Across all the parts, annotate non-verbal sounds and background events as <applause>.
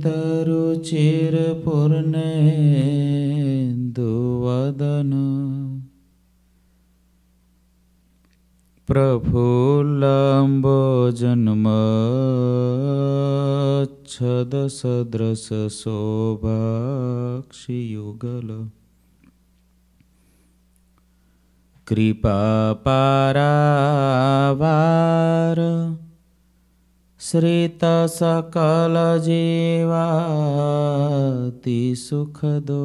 शीतरुचिरपूर्णेन्दुवदन प्रफुल्लम्बोजन्मच्छदसदृशशोभाक्षियुगल कृपापारावार श्रीता सकालजेवा सुखदो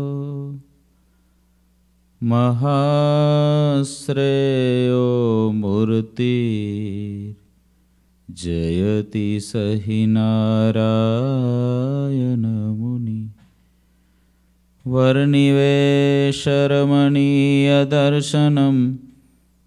महाश्रेयो मूर्तिर् जयति सहि नारायणमुनि दर्शनम्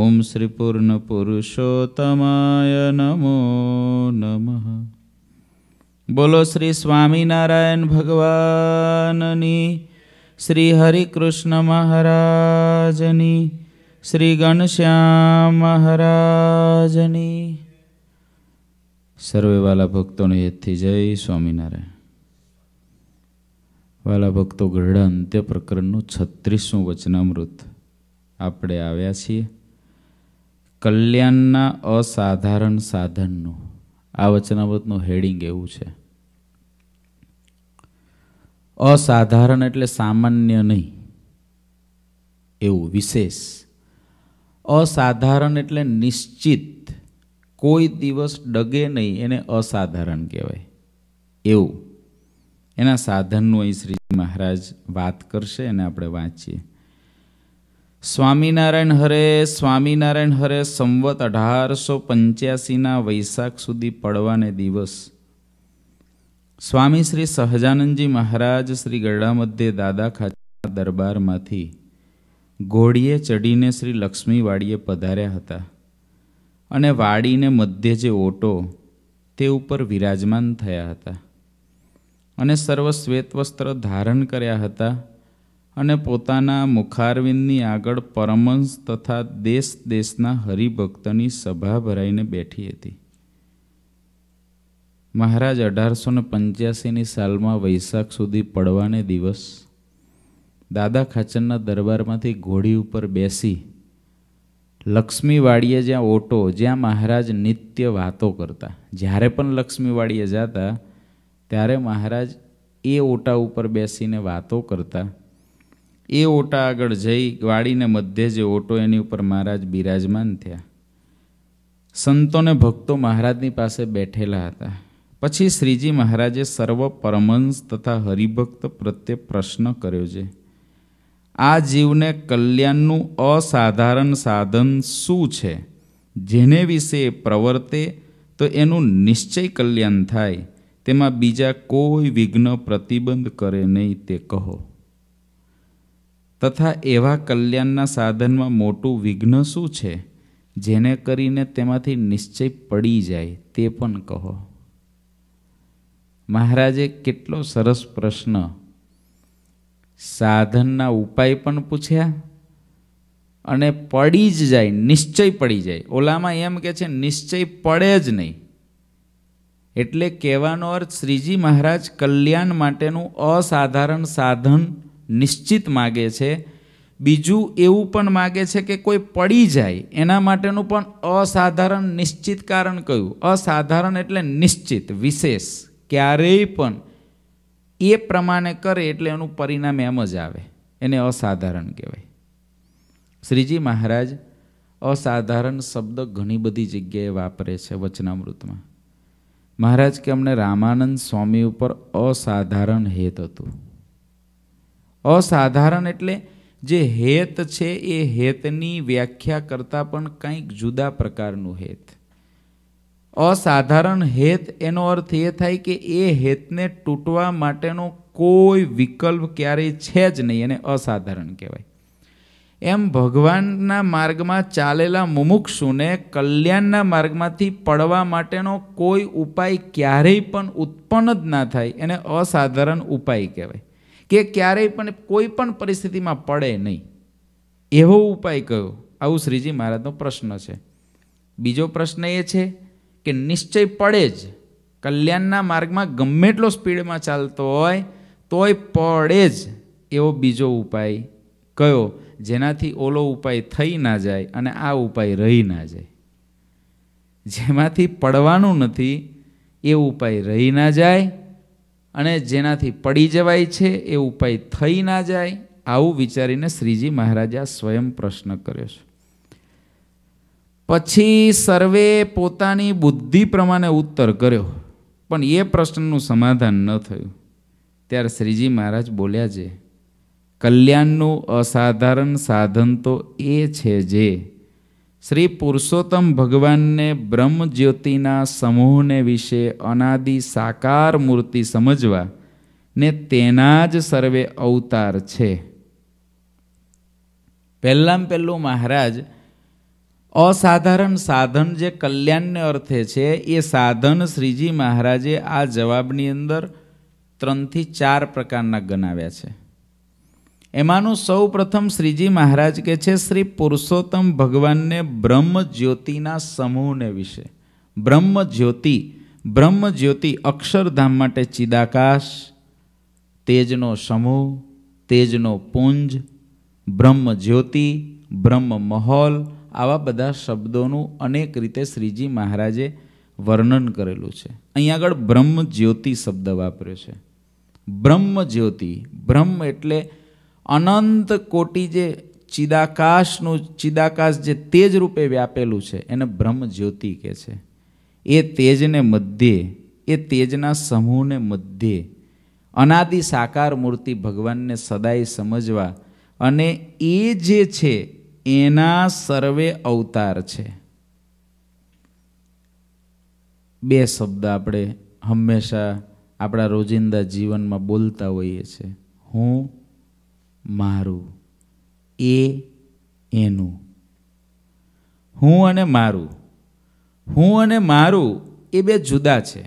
ઓમ શ્રી પૂર્ણ પુરુષોત્તમાય નમો નમઃ બોલો શ્રી સ્વામિનારાયણ ભગવાનની શ્રી હરિકૃષ્ણ મહારાજની શ્રી ગણશ્યામ મહારાજની સર્વે વાલા ભક્તોને હેતથી જય સ્વામિનારાયણ વાલા ભક્તો ગઢડા અંત્ય પ્રકરણનું છત્રીસમું વચનામૃત આપણે આવ્યા છીએ કલ્યાણના અસાધારણ સાધનનું આ વચનામૃતનું હેડિંગ એવું છે અસાધારણ એટલે સામાન્ય નહીં એવું વિશેષ અસાધારણ એટલે નિશ્ચિત કોઈ દિવસ ડગે નહીં એને અસાધારણ કહેવાય એવું એના સાધનનું અહીં શ્રીજી મહારાજ વાત કરશે અને આપણે વાંચીએ સ્વામિનારાયણ હરે સ્વામિનારાયણ હરે સંવત અઢારસો પંચ્યાસીના વૈશાખ સુધી પડવાને દિવસ સ્વામી શ્રી સહજાનંદજી મહારાજ શ્રી ગરડા મધ્યે દાદા ખાચા દરબારમાંથી ઘોડીએ ચડીને શ્રી લક્ષ્મીવાડીએ પધાર્યા હતા અને વાડીને મધ્ય જે ઓટો તે ઉપર વિરાજમાન થયા હતા અને સર્વ શ્વેતવસ્ત્ર ધારણ કર્યા હતા અને પોતાના મુખારવિંદની આગળ પરમહંસ તથા દેશ દેશના હરિભક્તની સભા ભરાઈને બેઠી હતી મહારાજ અઢારસો ને પંચ્યાસીની સાલમાં વૈશાખ સુધી પડવાને દિવસ દાદા ખાચરના દરબારમાંથી ઘોડી ઉપર બેસી લક્ષ્મીવાડીએ જ્યાં ઓટો જ્યાં મહારાજ નિત્ય વાતો કરતા જ્યારે પણ લક્ષ્મીવાડીએ જતા ત્યારે મહારાજ એ ઓટા ઉપર બેસીને વાતો કરતા એ ઓટા આગળ જઈ વાળીને મધ્યે જે ઓટો એની ઉપર મહારાજ બિરાજમાન થયા સંતોને ભક્તો મહારાજની પાસે બેઠેલા હતા પછી શ્રીજી મહારાજે સર્વ પરમંશ તથા હરિભક્ત પ્રત્યે પ્રશ્ન કર્યો છે આ જીવને કલ્યાણનું અસાધારણ સાધન શું છે જેને વિશે પ્રવર્તે તો એનું નિશ્ચય કલ્યાણ થાય તેમાં બીજા કોઈ વિઘ્ન પ્રતિબંધ કરે નહીં તે કહો તથા એવા કલ્યાણના સાધનમાં મોટું વિઘ્ન શું છે જેને કરીને તેમાંથી નિશ્ચય પડી જાય તે પણ કહો મહારાજે કેટલો સરસ પ્રશ્ન સાધનના ઉપાય પણ પૂછ્યા અને પડી જ જાય નિશ્ચય પડી જાય ઓલામાં એમ કે છે નિશ્ચય પડે જ નહીં એટલે કહેવાનો અર્થ શ્રીજી મહારાજ કલ્યાણ માટેનું અસાધારણ સાધન નિશ્ચિત માગે છે બીજું એવું પણ માગે છે કે કોઈ પડી જાય એના માટેનું પણ અસાધારણ નિશ્ચિત કારણ કયું અસાધારણ એટલે નિશ્ચિત વિશેષ ક્યારેય પણ એ પ્રમાણે કરે એટલે એનું પરિણામ એમ જ આવે એને અસાધારણ કહેવાય શ્રીજી મહારાજ અસાધારણ શબ્દ ઘણી બધી જગ્યાએ વાપરે છે વચનામૃતમાં મહારાજ કે અમને રામાનંદ સ્વામી ઉપર અસાધારણ હેત હતું અસાધારણ એટલે જે હેત છે એ હેતની વ્યાખ્યા કરતાં પણ કંઈક જુદા પ્રકારનું હેત અસાધારણ હેત એનો અર્થ એ થાય કે એ હેતને તૂટવા માટેનો કોઈ વિકલ્પ ક્યારેય છે જ નહીં એને અસાધારણ કહેવાય એમ ભગવાનના માર્ગમાં ચાલેલા મુમુક્ષુને કલ્યાણના માર્ગમાંથી પડવા માટેનો કોઈ ઉપાય ક્યારેય પણ ઉત્પન્ન જ ના થાય એને અસાધારણ ઉપાય કહેવાય કે ક્યારેય પણ કોઈ પણ પરિસ્થિતિમાં પડે નહીં એવો ઉપાય કયો આવું શ્રીજી મહારાજનો પ્રશ્ન છે બીજો પ્રશ્ન એ છે કે નિશ્ચય પડે જ કલ્યાણના માર્ગમાં ગમે એટલો સ્પીડમાં ચાલતો હોય તોય પડે જ એવો બીજો ઉપાય કયો જેનાથી ઓલો ઉપાય થઈ ના જાય અને આ ઉપાય રહી ના જાય જેમાંથી પડવાનું નથી એ ઉપાય રહી ના જાય અને જેનાથી પડી જવાય છે એ ઉપાય થઈ ના જાય આવું વિચારીને શ્રીજી મહારાજા સ્વયં પ્રશ્ન કર્યો છે પછી સર્વે પોતાની બુદ્ધિ પ્રમાણે ઉત્તર કર્યો પણ એ પ્રશ્નનું સમાધાન ન થયું ત્યારે શ્રીજી મહારાજ બોલ્યા છે કલ્યાણનું અસાધારણ સાધન તો એ છે જે શ્રી પુરુષોત્તમ ભગવાનને બ્રહ્મ જ્યોતિના સમૂહને વિશે અનાદિ સાકાર મૂર્તિ સમજવા ને તેના જ સર્વે અવતાર છે પહેલાં પહેલું મહારાજ અસાધારણ સાધન જે કલ્યાણને અર્થે છે એ સાધન શ્રીજી મહારાજે આ જવાબની અંદર ત્રણથી ચાર પ્રકારના ગણાવ્યા છે એમાંનું સૌ પ્રથમ શ્રીજી મહારાજ કે છે શ્રી પુરુષોત્તમ ભગવાનને બ્રહ્મ જ્યોતિના સમૂહને વિશે બ્રહ્મ જ્યોતિ બ્રહ્મ જ્યોતિ અક્ષરધામ માટે ચિદાકાશ તેજનો સમૂહ તેજનો પુંજ બ્રહ્મ જ્યોતિ બ્રહ્મ મહોલ આવા બધા શબ્દોનું અનેક રીતે શ્રીજી મહારાજે વર્ણન કરેલું છે અહીં આગળ બ્રહ્મ જ્યોતિ શબ્દ વાપર્યો છે બ્રહ્મ જ્યોતિ બ્રહ્મ એટલે અનંત કોટી જે ચિદાકાશનું ચિદાકાશ જે તેજ રૂપે વ્યાપેલું છે એને બ્રહ્મ જ્યોતિ કહે છે એ તેજને મધ્યે એ તેજના સમૂહને મધ્યે અનાદિ સાકાર મૂર્તિ ભગવાનને સદાય સમજવા અને એ જે છે એના સર્વે અવતાર છે બે શબ્દ આપણે હંમેશા આપણા રોજિંદા જીવનમાં બોલતા હોઈએ છીએ હું મારું એ એનું હું અને મારું હું અને મારું એ બે જુદા છે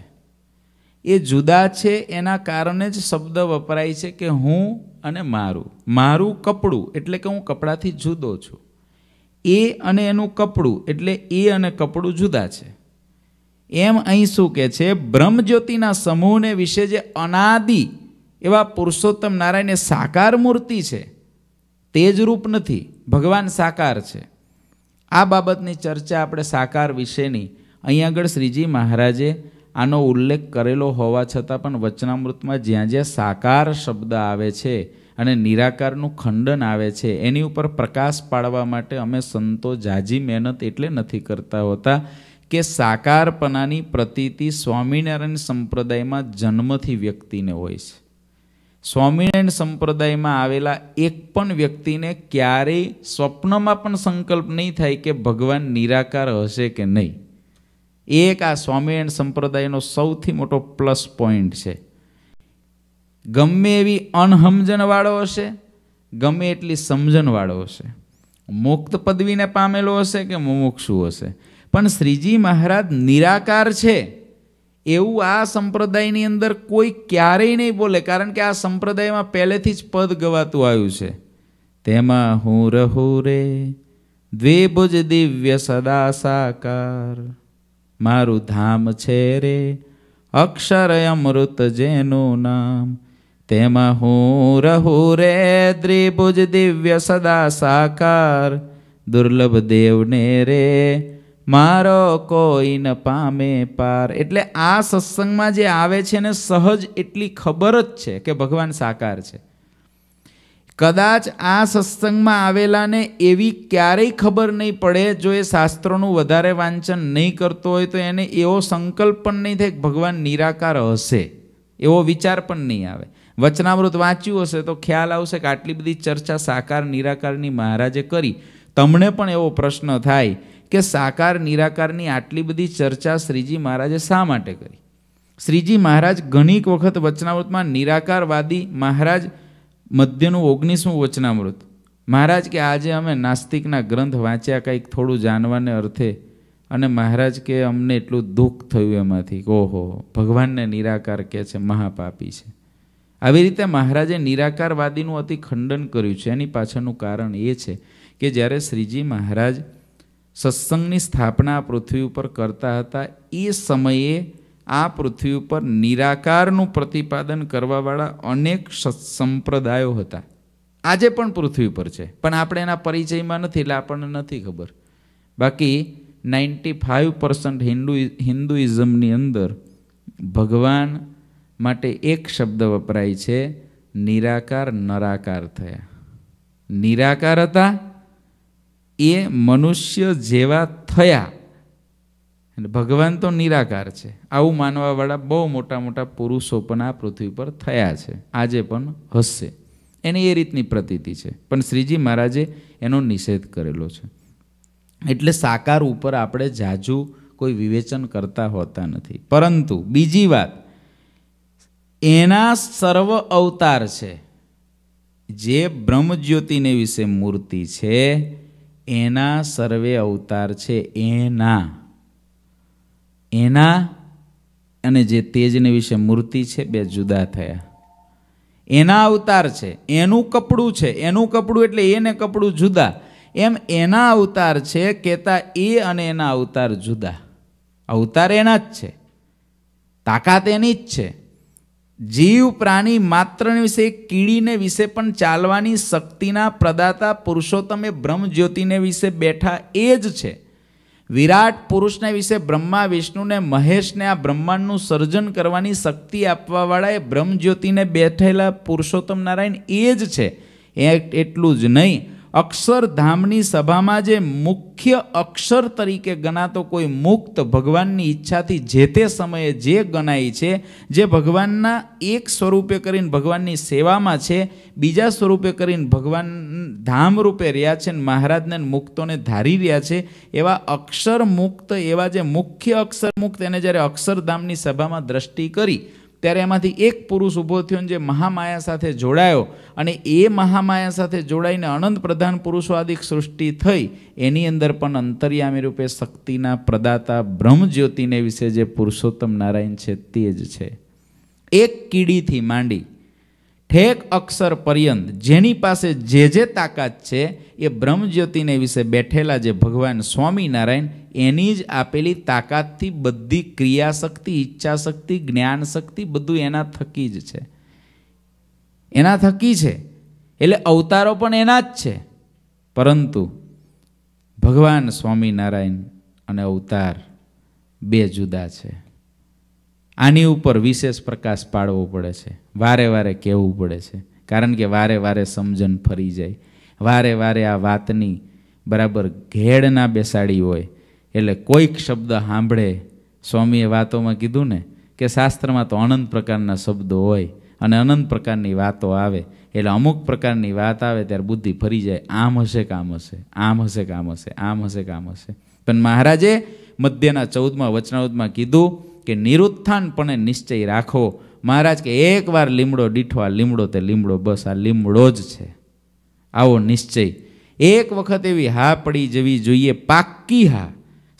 એ જુદા છે એના કારણે જ શબ્દ વપરાય છે કે હું અને મારું મારું કપડું એટલે કે હું કપડાથી જુદો છું એ અને એનું કપડું એટલે એ અને કપડું જુદા છે એમ અહીં શું કહે છે બ્રહ્મજ્યોતિના સમૂહને વિશે જે અનાદિ એવા પુરુષોત્તમ નારાયણ એ સાકાર મૂર્તિ છે રૂપ નથી ભગવાન સાકાર છે આ બાબતની ચર્ચા આપણે સાકાર વિશેની અહીં આગળ શ્રીજી મહારાજે આનો ઉલ્લેખ કરેલો હોવા છતાં પણ વચનામૃતમાં જ્યાં જ્યાં સાકાર શબ્દ આવે છે અને નિરાકારનું ખંડન આવે છે એની ઉપર પ્રકાશ પાડવા માટે અમે સંતો જાજી મહેનત એટલે નથી કરતા હોતા કે સાકારપણાની પ્રતીતિ સ્વામિનારાયણ સંપ્રદાયમાં જન્મથી વ્યક્તિને હોય છે સ્વામિનારાયણ સંપ્રદાયમાં આવેલા એક પણ વ્યક્તિને ક્યારેય સ્વપ્નમાં પણ સંકલ્પ નહીં થાય કે ભગવાન નિરાકાર હશે કે નહીં એક આ સ્વામિનારાયણ સંપ્રદાયનો સૌથી મોટો પ્લસ પોઈન્ટ છે ગમે એવી અનહમજણવાળો હશે ગમે એટલી સમજણવાળો હશે મુક્ત પદવીને પામેલો હશે કે મુમુક્ષુ હશે પણ શ્રીજી મહારાજ નિરાકાર છે એવું આ સંપ્રદાયની અંદર કોઈ ક્યારેય નહીં બોલે કારણ કે આ સંપ્રદાયમાં પહેલેથી જ પદ ગવાતું આવ્યું છે તેમાં હું રહું રે દ્વેભુજ દિવ્ય સદા સાકાર મારું ધામ છે રે અક્ષર અમૃત જેનું નામ તેમાં હું રહું રે દ્વિભુજ દિવ્ય સદા સાકાર દુર્લભ દેવને રે મારો કોઈ ન પામે પાર એટલે આ સત્સંગમાં જે આવે છે ને સહજ એટલી ખબર જ છે કે ભગવાન સાકાર છે કદાચ આ સત્સંગમાં આવેલાને એવી ક્યારેય ખબર નહીં પડે જો એ શાસ્ત્રોનું વધારે વાંચન નહીં કરતો હોય તો એને એવો સંકલ્પ પણ નહીં થાય કે ભગવાન નિરાકાર હશે એવો વિચાર પણ નહીં આવે વચનામૃત વાંચ્યું હશે તો ખ્યાલ આવશે કે આટલી બધી ચર્ચા સાકાર નિરાકારની મહારાજે કરી તમને પણ એવો પ્રશ્ન થાય કે સાકાર નિરાકારની આટલી બધી ચર્ચા શ્રીજી મહારાજે શા માટે કરી શ્રીજી મહારાજ ઘણીક વખત વચનામૃતમાં નિરાકારવાદી મહારાજ મધ્યનું ઓગણીસમું વચનામૃત મહારાજ કે આજે અમે નાસ્તિકના ગ્રંથ વાંચ્યા કંઈક થોડું જાણવાને અર્થે અને મહારાજ કે અમને એટલું દુઃખ થયું એમાંથી ઓહો ભગવાનને નિરાકાર કહે છે મહાપાપી છે આવી રીતે મહારાજે નિરાકારવાદીનું અતિ ખંડન કર્યું છે એની પાછળનું કારણ એ છે કે જ્યારે શ્રીજી મહારાજ સત્સંગની સ્થાપના પૃથ્વી ઉપર કરતા હતા એ સમયે આ પૃથ્વી ઉપર નિરાકારનું પ્રતિપાદન કરવાવાળા અનેક સંપ્રદાયો હતા આજે પણ પૃથ્વી ઉપર છે પણ આપણે એના પરિચયમાં નથી એટલે આપણને નથી ખબર બાકી નાઇન્ટી ફાઇવ પર્સન્ટ હિન્દુ હિન્દુઇઝમની અંદર ભગવાન માટે એક શબ્દ વપરાય છે નિરાકાર નરાકાર થયા નિરાકાર હતા એ મનુષ્ય જેવા થયા અને ભગવાન તો નિરાકાર છે આવું માનવાવાળા બહુ મોટા મોટા પુરુષો પણ આ પૃથ્વી પર થયા છે આજે પણ હસશે એની એ રીતની પ્રતીતિ છે પણ શ્રીજી મહારાજે એનો નિષેધ કરેલો છે એટલે સાકાર ઉપર આપણે જાજુ કોઈ વિવેચન કરતા હોતા નથી પરંતુ બીજી વાત એના સર્વ અવતાર છે જે બ્રહ્મજ્યોતિને વિશે મૂર્તિ છે એના સર્વે અવતાર છે એના એના અને જે તેજને વિશે મૂર્તિ છે બે જુદા થયા એના અવતાર છે એનું કપડું છે એનું કપડું એટલે એને કપડું જુદા એમ એના અવતાર છે કહેતા એ અને એના અવતાર જુદા અવતાર એના જ છે તાકાત એની જ છે જીવ પ્રાણી માત્ર વિશે કીડીને વિશે પણ ચાલવાની શક્તિના પ્રદાતા પુરુષોત્તમે બ્રહ્મ જ્યોતિને વિશે બેઠા એ જ છે વિરાટ પુરુષને વિશે બ્રહ્મા વિષ્ણુને મહેશને આ બ્રહ્માંડનું સર્જન કરવાની શક્તિ આપવાવાળાએ બ્રહ્મજ્યોતિને બેઠેલા પુરુષોત્તમ નારાયણ એ જ છે એ એટલું જ નહીં અક્ષરધામની સભામાં જે મુખ્ય અક્ષર તરીકે ગણાતો કોઈ મુક્ત ભગવાનની ઈચ્છાથી જે તે સમયે જે ગણાય છે જે ભગવાનના એક સ્વરૂપે કરીને ભગવાનની સેવામાં છે બીજા સ્વરૂપે કરીને ભગવાન ધામ રૂપે રહ્યા છે અને મહારાજને મુક્તોને ધારી રહ્યા છે એવા અક્ષર મુક્ત એવા જે મુખ્ય અક્ષર મુક્ત એને જ્યારે અક્ષરધામની સભામાં દ્રષ્ટિ કરી ત્યારે એમાંથી એક પુરુષ ઊભો થયો જે મહામાયા સાથે જોડાયો અને એ મહામાયા સાથે જોડાઈને અનંત પ્રધાન પુરુષવાદિક સૃષ્ટિ થઈ એની અંદર પણ અંતર્યામી રૂપે શક્તિના પ્રદાતા બ્રહ્મજ્યોતિને વિશે જે પુરુષોત્તમ નારાયણ છે તે જ છે એક કીડીથી માંડી ઠેક અક્ષર પર્યંત જેની પાસે જે જે તાકાત છે એ બ્રહ્મજ્યોતિને વિશે બેઠેલા જે ભગવાન સ્વામિનારાયણ એની જ આપેલી તાકાતથી બધી ક્રિયાશક્તિ ઈચ્છાશક્તિ જ્ઞાનશક્તિ બધું એના થકી જ છે એના થકી છે એટલે અવતારો પણ એના જ છે પરંતુ ભગવાન સ્વામિનારાયણ અને અવતાર બે જુદા છે આની ઉપર વિશેષ પ્રકાશ પાડવો પડે છે વારે વારે કહેવું પડે છે કારણ કે વારે વારે સમજણ ફરી જાય વારે વારે આ વાતની બરાબર ઘેડ ના બેસાડી હોય એટલે કોઈક શબ્દ સાંભળે સ્વામીએ વાતોમાં કીધું ને કે શાસ્ત્રમાં તો અનંત પ્રકારના શબ્દો હોય અને અનંત પ્રકારની વાતો આવે એટલે અમુક પ્રકારની વાત આવે ત્યારે બુદ્ધિ ફરી જાય આમ હશે કામ હશે આમ હશે કામ હશે આમ હશે કામ હશે પણ મહારાજે મધ્યના ચૌદમાં વચનાવતમાં કીધું કે નિરુત્થાનપણે નિશ્ચય રાખો મહારાજ કે એકવાર લીમડો દીઠો આ લીમડો તે લીમડો બસ આ લીમડો જ છે આવો નિશ્ચય એક વખત એવી હા પડી જવી જોઈએ પાક્કી હા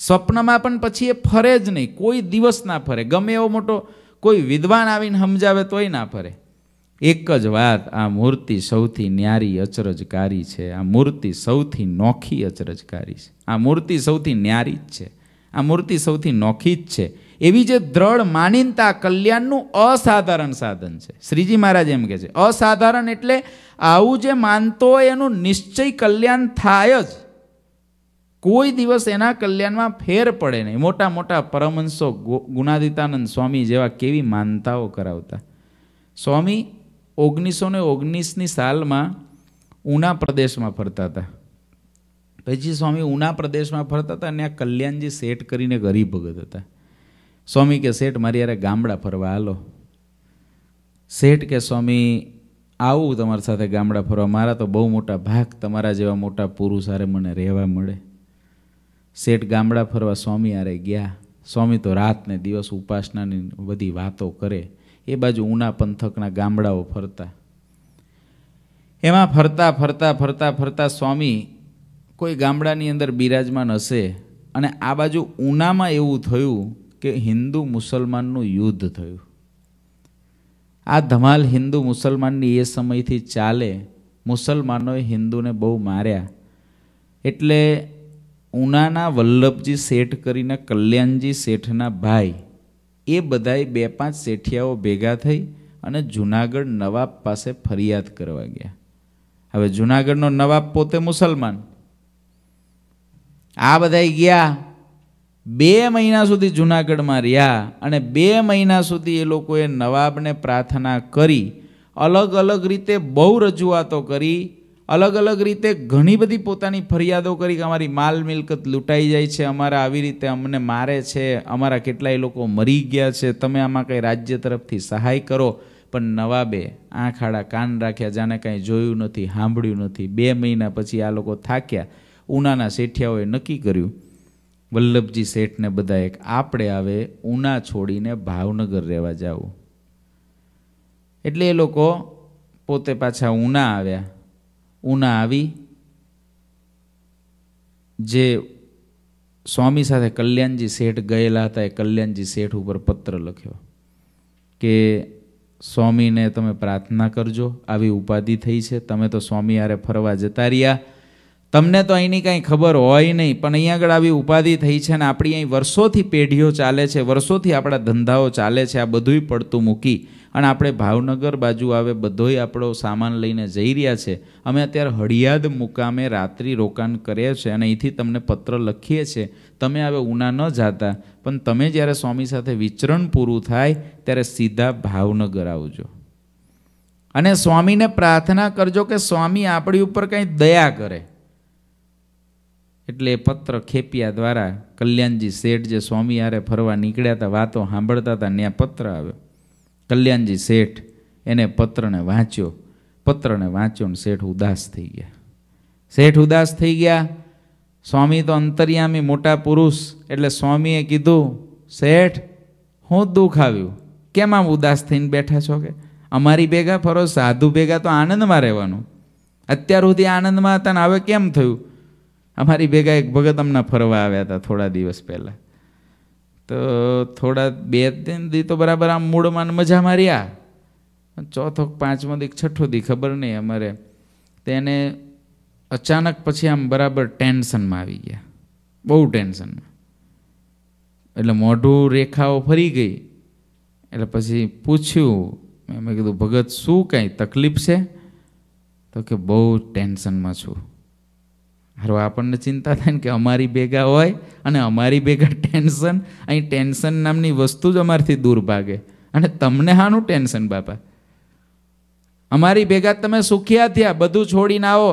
સ્વપ્નમાં પણ પછી એ ફરે જ નહીં કોઈ દિવસ ના ફરે ગમે એવો મોટો કોઈ વિદ્વાન આવીને સમજાવે તોય ના ફરે એક જ વાત આ મૂર્તિ સૌથી ન્યારી અચરજકારી છે આ મૂર્તિ સૌથી નોખી અચરજકારી છે આ મૂર્તિ સૌથી ન્યારી જ છે આ મૂર્તિ સૌથી નોખી જ છે એવી જે દ્રઢ માનીનતા કલ્યાણનું અસાધારણ સાધન છે શ્રીજી મહારાજ એમ કહે છે અસાધારણ એટલે આવું જે માનતો હોય એનું નિશ્ચય કલ્યાણ થાય જ કોઈ દિવસ એના કલ્યાણમાં ફેર પડે નહીં મોટા મોટા પરમહંસો ગુણાદિતાનંદ સ્વામી જેવા કેવી માનતાઓ કરાવતા સ્વામી ઓગણીસો ને ઓગણીસની સાલમાં ઉના પ્રદેશમાં ફરતા હતા પછી સ્વામી ઉના પ્રદેશમાં ફરતા હતા અને આ કલ્યાણજી શેઠ કરીને ગરીબ ભગત હતા સ્વામી કે શેઠ મારી યારે ગામડા ફરવા હાલો શેઠ કે સ્વામી આવું તમારી સાથે ગામડા ફરવા મારા તો બહુ મોટા ભાગ તમારા જેવા મોટા પુરુષ પુરુષારે મને રહેવા મળે શેઠ ગામડા ફરવા સ્વામી આરે ગયા સ્વામી તો રાતને દિવસ ઉપાસનાની બધી વાતો કરે એ બાજુ ઉના પંથકના ગામડાઓ ફરતા એમાં ફરતા ફરતા ફરતા ફરતા સ્વામી કોઈ ગામડાની અંદર બિરાજમાન હશે અને આ બાજુ ઉનામાં એવું થયું કે હિન્દુ મુસલમાનનું યુદ્ધ થયું આ ધમાલ હિન્દુ મુસલમાનની એ સમયથી ચાલે મુસલમાનોએ હિન્દુને બહુ માર્યા એટલે ઉનાના વલ્લભજી શેઠ કરીને કલ્યાણજી શેઠના ભાઈ એ બધાએ બે પાંચ શેઠિયાઓ ભેગા થઈ અને જુનાગઢ નવાબ પાસે ફરિયાદ કરવા ગયા હવે જુનાગઢનો નવાબ પોતે મુસલમાન આ બધાય ગયા બે મહિના સુધી જૂનાગઢમાં રહ્યા અને બે મહિના સુધી એ લોકોએ નવાબને પ્રાર્થના કરી અલગ અલગ રીતે બહુ રજૂઆતો કરી અલગ અલગ રીતે ઘણી બધી પોતાની ફરિયાદો કરી કે અમારી માલ મિલકત લૂંટાઈ જાય છે અમારા આવી રીતે અમને મારે છે અમારા કેટલાય લોકો મરી ગયા છે તમે આમાં કંઈ રાજ્ય તરફથી સહાય કરો પણ નવાબે આંખ આડા કાન રાખ્યા જાણે કાંઈ જોયું નથી સાંભળ્યું નથી બે મહિના પછી આ લોકો થાક્યા ઉનાના શેઠિયાઓએ નક્કી કર્યું વલ્લભજી શેઠને બધા એક આપણે આવે ઉના છોડીને ભાવનગર રહેવા જવું એટલે એ લોકો પોતે પાછા ઉના આવ્યા ઉના આવી જે સ્વામી સાથે કલ્યાણજી શેઠ ગયેલા હતા એ કલ્યાણજી શેઠ ઉપર પત્ર લખ્યો કે સ્વામીને તમે પ્રાર્થના કરજો આવી ઉપાધિ થઈ છે તમે તો સ્વામી આરે ફરવા જતા રહ્યા તમને તો અહીંની કાંઈ ખબર હોય નહીં પણ અહીંયા આગળ આવી ઉપાધિ થઈ છે ને આપણી અહીં વર્ષોથી પેઢીઓ ચાલે છે વર્ષોથી આપણા ધંધાઓ ચાલે છે આ બધુંય પડતું મૂકી અને આપણે ભાવનગર બાજુ આવે બધોય આપણો સામાન લઈને જઈ રહ્યા છે અમે અત્યારે હળિયાદ મુકામે રાત્રિ રોકાણ કરીએ છીએ અને અહીંથી તમને પત્ર લખીએ છીએ તમે હવે ઉના ન જાતા પણ તમે જ્યારે સ્વામી સાથે વિચરણ પૂરું થાય ત્યારે સીધા ભાવનગર આવજો અને સ્વામીને પ્રાર્થના કરજો કે સ્વામી આપણી ઉપર કંઈ દયા કરે એટલે એ પત્ર ખેપિયા દ્વારા કલ્યાણજી શેઠ જે સ્વામી આરે ફરવા નીકળ્યા હતા વાતો સાંભળતા હતા ત્યાં પત્ર આવ્યો કલ્યાણજી શેઠ એને પત્રને વાંચ્યો પત્રને વાંચ્યો ને શેઠ ઉદાસ થઈ ગયા શેઠ ઉદાસ થઈ ગયા સ્વામી તો અંતર્યામી મોટા પુરુષ એટલે સ્વામીએ કીધું શેઠ હું દુઃખ આવ્યું કેમ આમ ઉદાસ થઈને બેઠા છો કે અમારી ભેગા ફરો સાધુ ભેગા તો આનંદમાં રહેવાનું અત્યાર સુધી આનંદમાં હતા ને હવે કેમ થયું અમારી ભેગા એક ભગત અમને ફરવા આવ્યા હતા થોડા દિવસ પહેલાં તો થોડા બે ત્રણ દી તો બરાબર આમ મૂળમાં મજા માર્યા ચોથો પાંચમો દી છઠ્ઠો દી ખબર નહીં અમારે તેને અચાનક પછી આમ બરાબર ટેન્શનમાં આવી ગયા બહુ ટેન્શનમાં એટલે મોઢું રેખાઓ ફરી ગઈ એટલે પછી પૂછ્યું મેં કીધું ભગત શું કાંઈ તકલીફ છે તો કે બહુ ટેન્શનમાં છું હારો આપણને ચિંતા થાય ને કે અમારી ભેગા હોય અને અમારી ભેગા ટેન્શન અહીં ટેન્શન નામની વસ્તુ જ અમારથી દૂર ભાગે અને તમને હાનું ટેન્શન બાપા અમારી ભેગા તમે સુખ્યા થયા બધું છોડીને આવો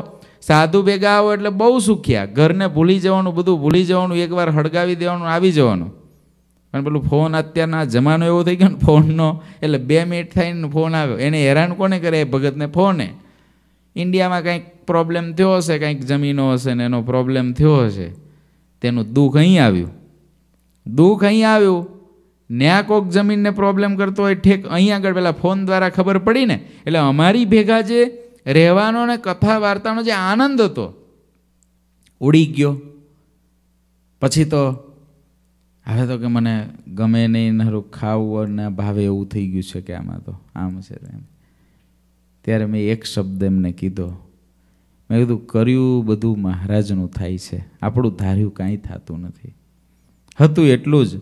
સાધુ ભેગા આવો એટલે બહુ સુખ્યા ઘરને ભૂલી જવાનું બધું ભૂલી જવાનું એકવાર હળગાવી દેવાનું આવી જવાનું પણ પેલું ફોન અત્યારના જમાનો એવો થઈ ગયો ને ફોનનો એટલે બે મિનિટ થઈને ફોન આવ્યો એને હેરાન કોને કરે એ ભગતને ફોને ઇન્ડિયામાં કંઈક પ્રોબ્લેમ થયો હશે કંઈક જમીનો હશે ને એનો પ્રોબ્લેમ થયો હશે તેનું દુઃખ અહીં આવ્યું દુઃખ અહીં આવ્યું ન્યા કોક જમીનને પ્રોબ્લેમ કરતો હોય ઠેક અહીં આગળ પહેલાં ફોન દ્વારા ખબર પડી ને એટલે અમારી ભેગા જે રહેવાનો ને કથા વાર્તાનો જે આનંદ હતો ઉડી ગયો પછી તો હવે તો કે મને ગમે નહીં નરું ખાવું ને ભાવે એવું થઈ ગયું છે કે આમાં તો આમ છે ત્યારે મેં એક શબ્દ એમને કીધો મેં કીધું કર્યું બધું મહારાજનું થાય છે આપણું ધાર્યું કાંઈ થતું નથી હતું એટલું જ